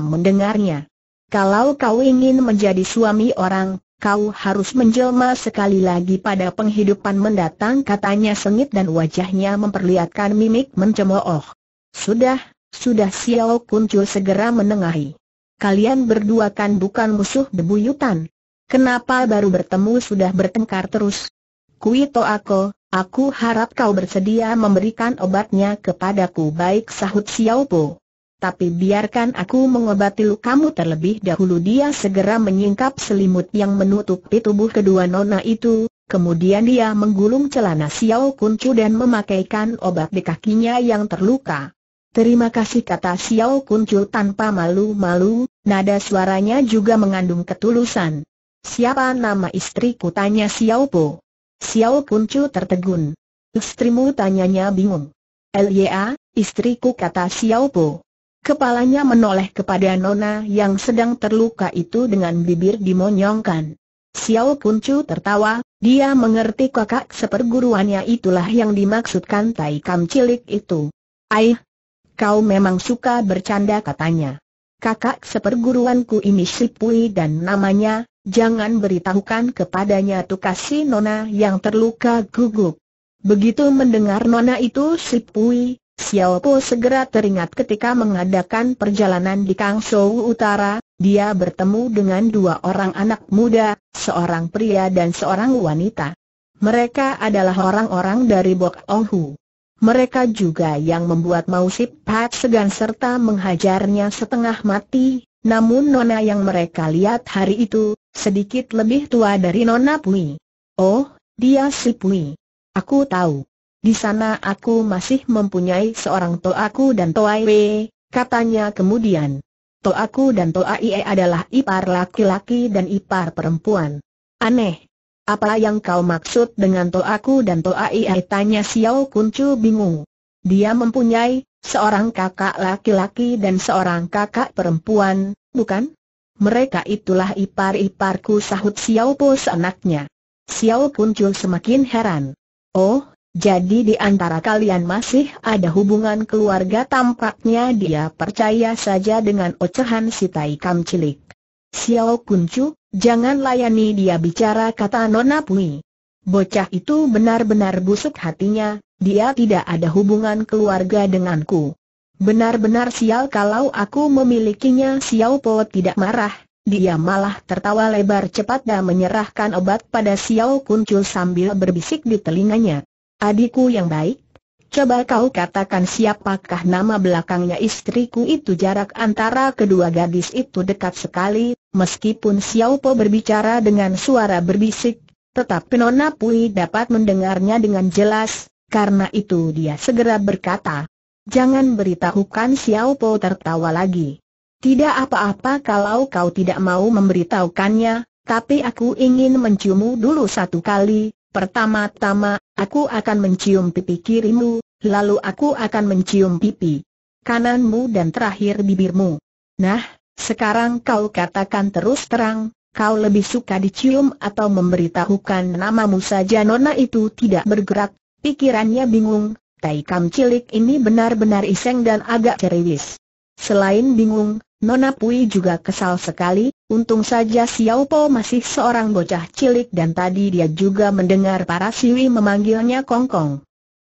mendengarnya. Kalau kau ingin menjadi suami orang, kau harus menjelma sekali lagi pada penghidupan mendatang katanya sengit dan wajahnya memperlihatkan mimik mencemooh. Sudah, sudah Xiao Kuncu segera menengahi. Kalian berdua kan bukan musuh debuyutan. Kenapa baru bertemu sudah bertengkar terus? Kuito aku, aku harap kau bersedia memberikan obatnya kepadaku baik sahut Xiao Po. Tapi biarkan aku mengobati kamu terlebih dahulu Dia segera menyingkap selimut yang menutupi tubuh kedua nona itu Kemudian dia menggulung celana Xiao Kuncu dan memakaikan obat di kakinya yang terluka Terima kasih kata Xiao Kuncu tanpa malu-malu Nada suaranya juga mengandung ketulusan Siapa nama istriku tanya Xiao Po Xiao Kuncu tertegun. Istrimu tanyanya bingung. Lya, istriku kata Xiao Po. Kepalanya menoleh kepada Nona yang sedang terluka itu dengan bibir dimonyongkan. Xiao Kuncu tertawa, dia mengerti kakak seperguruannya itulah yang dimaksudkan Tai Kam cilik itu. Aih, kau memang suka bercanda katanya kakak seperguruanku ini Sipui dan namanya, jangan beritahukan kepadanya si Nona yang terluka gugup. Begitu mendengar Nona itu Sipui, Xiao Po segera teringat ketika mengadakan perjalanan di Kangshou Utara, dia bertemu dengan dua orang anak muda, seorang pria dan seorang wanita. Mereka adalah orang-orang dari Bok Hu mereka juga yang membuat Mausip Pat segan serta menghajarnya setengah mati, namun Nona yang mereka lihat hari itu, sedikit lebih tua dari Nona Pui. Oh, dia si Pui. Aku tahu. Di sana aku masih mempunyai seorang toaku dan toaiwe, katanya kemudian. Toaku dan toaiwe adalah ipar laki-laki dan ipar perempuan. Aneh, apa yang kau maksud dengan toaku dan toa iai tanya Xiao Kuncu bingung. Dia mempunyai seorang kakak laki-laki dan seorang kakak perempuan, bukan? Mereka itulah ipar-iparku sahut Xiao Po anaknya. Xiao Kuncu semakin heran. Oh, jadi di antara kalian masih ada hubungan keluarga tampaknya dia percaya saja dengan ocehan si Tai Kam cilik. Xiao Kuncu, Jangan layani dia bicara kata Nona Pui. Bocah itu benar-benar busuk hatinya, dia tidak ada hubungan keluarga denganku. Benar-benar sial kalau aku memilikinya Xiao Po tidak marah, dia malah tertawa lebar cepat dan menyerahkan obat pada Xiao Kuncul sambil berbisik di telinganya. Adikku yang baik, Coba kau katakan siapakah nama belakangnya istriku itu jarak antara kedua gadis itu dekat sekali, meskipun Xiao Po berbicara dengan suara berbisik, tetapi Nona Pui dapat mendengarnya dengan jelas, karena itu dia segera berkata, Jangan beritahukan Xiao Po tertawa lagi. Tidak apa-apa kalau kau tidak mau memberitahukannya, tapi aku ingin menciummu dulu satu kali, Pertama-tama, Aku akan mencium pipi kirimu, lalu aku akan mencium pipi kananmu dan terakhir bibirmu. Nah, sekarang kau katakan terus terang, kau lebih suka dicium atau memberitahukan namamu saja Nona itu tidak bergerak, pikirannya bingung, Taikam cilik ini benar-benar iseng dan agak cerewis. Selain bingung, Nona Pui juga kesal sekali, untung saja Xiao Po masih seorang bocah cilik dan tadi dia juga mendengar para siwi memanggilnya Kong Kong.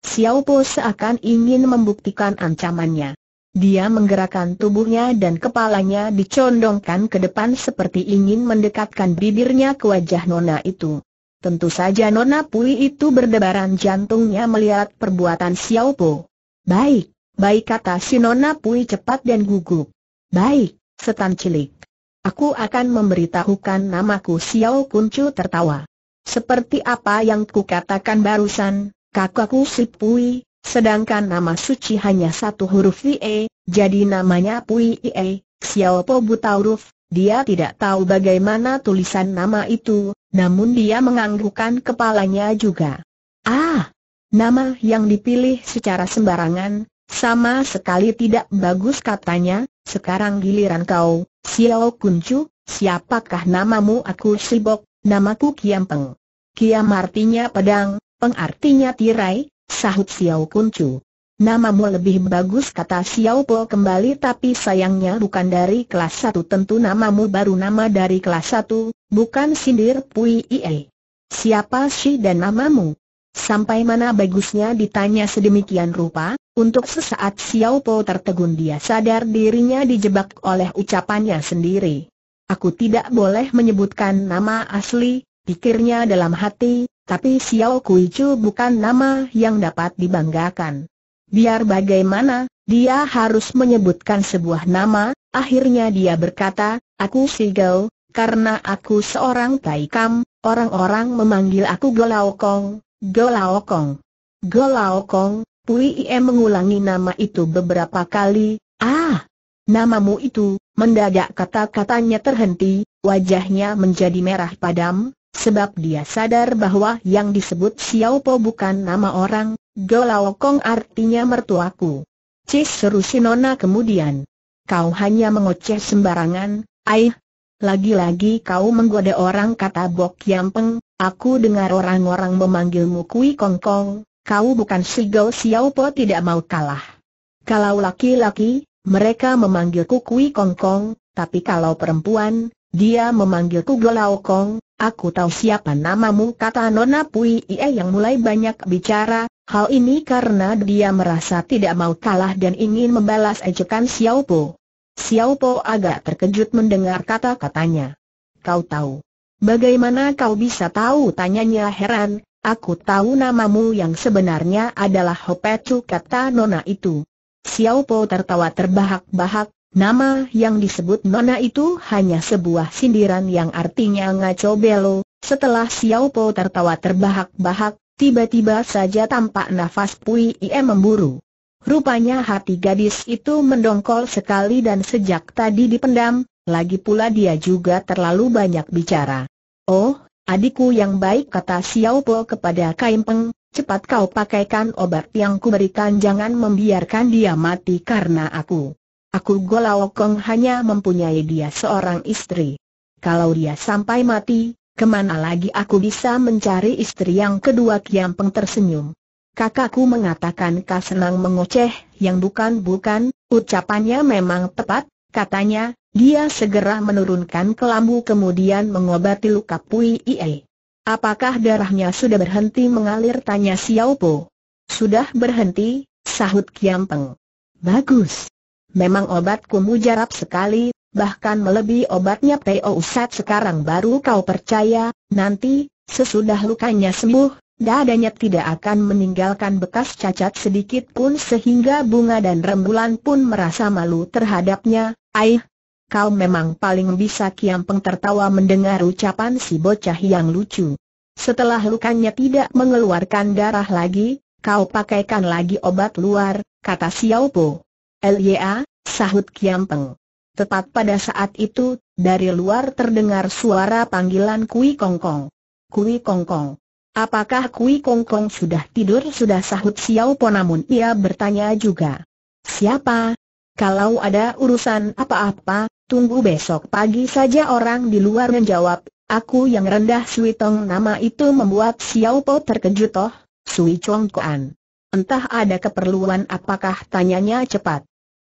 Xiao Po seakan ingin membuktikan ancamannya. Dia menggerakkan tubuhnya dan kepalanya dicondongkan ke depan seperti ingin mendekatkan bibirnya ke wajah Nona itu. Tentu saja Nona Pui itu berdebaran jantungnya melihat perbuatan Xiao Po. Baik, baik kata si Nona Pui cepat dan gugup. Baik, setan cilik. Aku akan memberitahukan namaku Xiao Kuncu tertawa. Seperti apa yang kukatakan barusan, kakakku si Pui, sedangkan nama suci hanya satu huruf e, jadi namanya Pui i e. Xiao Po buta huruf, dia tidak tahu bagaimana tulisan nama itu, namun dia menganggukkan kepalanya juga. Ah, nama yang dipilih secara sembarangan, sama sekali tidak bagus katanya, sekarang giliran kau, Xiao Kuncu, siapakah namamu aku Sibok, namaku Kiam Peng. Kiam artinya pedang, Peng artinya tirai, sahut Xiao Kuncu. Namamu lebih bagus kata Xiao Po kembali tapi sayangnya bukan dari kelas satu. tentu namamu baru nama dari kelas satu, bukan sindir Pui Ie. Siapa sih dan namamu? Sampai mana bagusnya ditanya sedemikian rupa, untuk sesaat Xiao Po tertegun dia sadar dirinya dijebak oleh ucapannya sendiri. Aku tidak boleh menyebutkan nama asli, pikirnya dalam hati, tapi Xiao Kui Chu bukan nama yang dapat dibanggakan. Biar bagaimana, dia harus menyebutkan sebuah nama, akhirnya dia berkata, aku Si Gao, karena aku seorang Taikam, orang-orang memanggil aku Golau Kong, Golaokong. Golaokong, Pui Iem mengulangi nama itu beberapa kali, ah, namamu itu, mendadak kata-katanya terhenti, wajahnya menjadi merah padam, sebab dia sadar bahwa yang disebut Xiao Po bukan nama orang, Golaokong artinya mertuaku. Cis seru si Nona kemudian. Kau hanya mengoceh sembarangan, aih, lagi-lagi kau menggoda orang kata Bok Yampeng, aku dengar orang-orang memanggilmu Kui Kong Kong, kau bukan si Gao Xiao Po tidak mau kalah. Kalau laki-laki, mereka memanggilku Kui Kong Kong, tapi kalau perempuan, dia memanggilku Golau Kong, aku tahu siapa namamu kata Nona Pui Ie yang mulai banyak bicara, hal ini karena dia merasa tidak mau kalah dan ingin membalas ejekan Xiao Po. Xiao Po agak terkejut mendengar kata-katanya. Kau tahu? Bagaimana kau bisa tahu? Tanyanya heran, aku tahu namamu yang sebenarnya adalah Hopecu kata Nona itu. Xiao Po tertawa terbahak-bahak, nama yang disebut Nona itu hanya sebuah sindiran yang artinya ngaco belo. Setelah Xiao Po tertawa terbahak-bahak, tiba-tiba saja tampak nafas Pui Ie memburu. Rupanya hati gadis itu mendongkol sekali dan sejak tadi dipendam, lagi pula dia juga terlalu banyak bicara. Oh, adikku yang baik kata Xiao Po kepada Kaimpeng, cepat kau pakaikan obat yang kuberikan jangan membiarkan dia mati karena aku. Aku Golawokong hanya mempunyai dia seorang istri. Kalau dia sampai mati, kemana lagi aku bisa mencari istri yang kedua Kiampeng tersenyum. Kakakku mengatakan kau senang mengoceh, yang bukan-bukan, ucapannya memang tepat, katanya, dia segera menurunkan kelambu kemudian mengobati luka Pui Apakah darahnya sudah berhenti mengalir tanya Xiao Po? Sudah berhenti, sahut Kiam Peng. Bagus. Memang obatku mujarab sekali, bahkan melebihi obatnya P.O. Usat sekarang baru kau percaya, nanti, sesudah lukanya sembuh, Dadanya tidak akan meninggalkan bekas cacat sedikit pun sehingga bunga dan rembulan pun merasa malu terhadapnya. Aih, kau memang paling bisa Peng tertawa mendengar ucapan si bocah yang lucu. Setelah lukanya tidak mengeluarkan darah lagi, kau pakaikan lagi obat luar, kata Xiao Po. Lya, sahut Peng. Tepat pada saat itu, dari luar terdengar suara panggilan Kui Kongkong. Kong. Kui Kongkong. Kong. Apakah Kui Kong Kong sudah tidur sudah sahut Xiao Po namun ia bertanya juga. Siapa? Kalau ada urusan apa-apa, tunggu besok pagi saja orang di luar menjawab, aku yang rendah Sui Tong nama itu membuat Xiao Po terkejut toh, Sui Chong Koan. Entah ada keperluan apakah tanyanya cepat.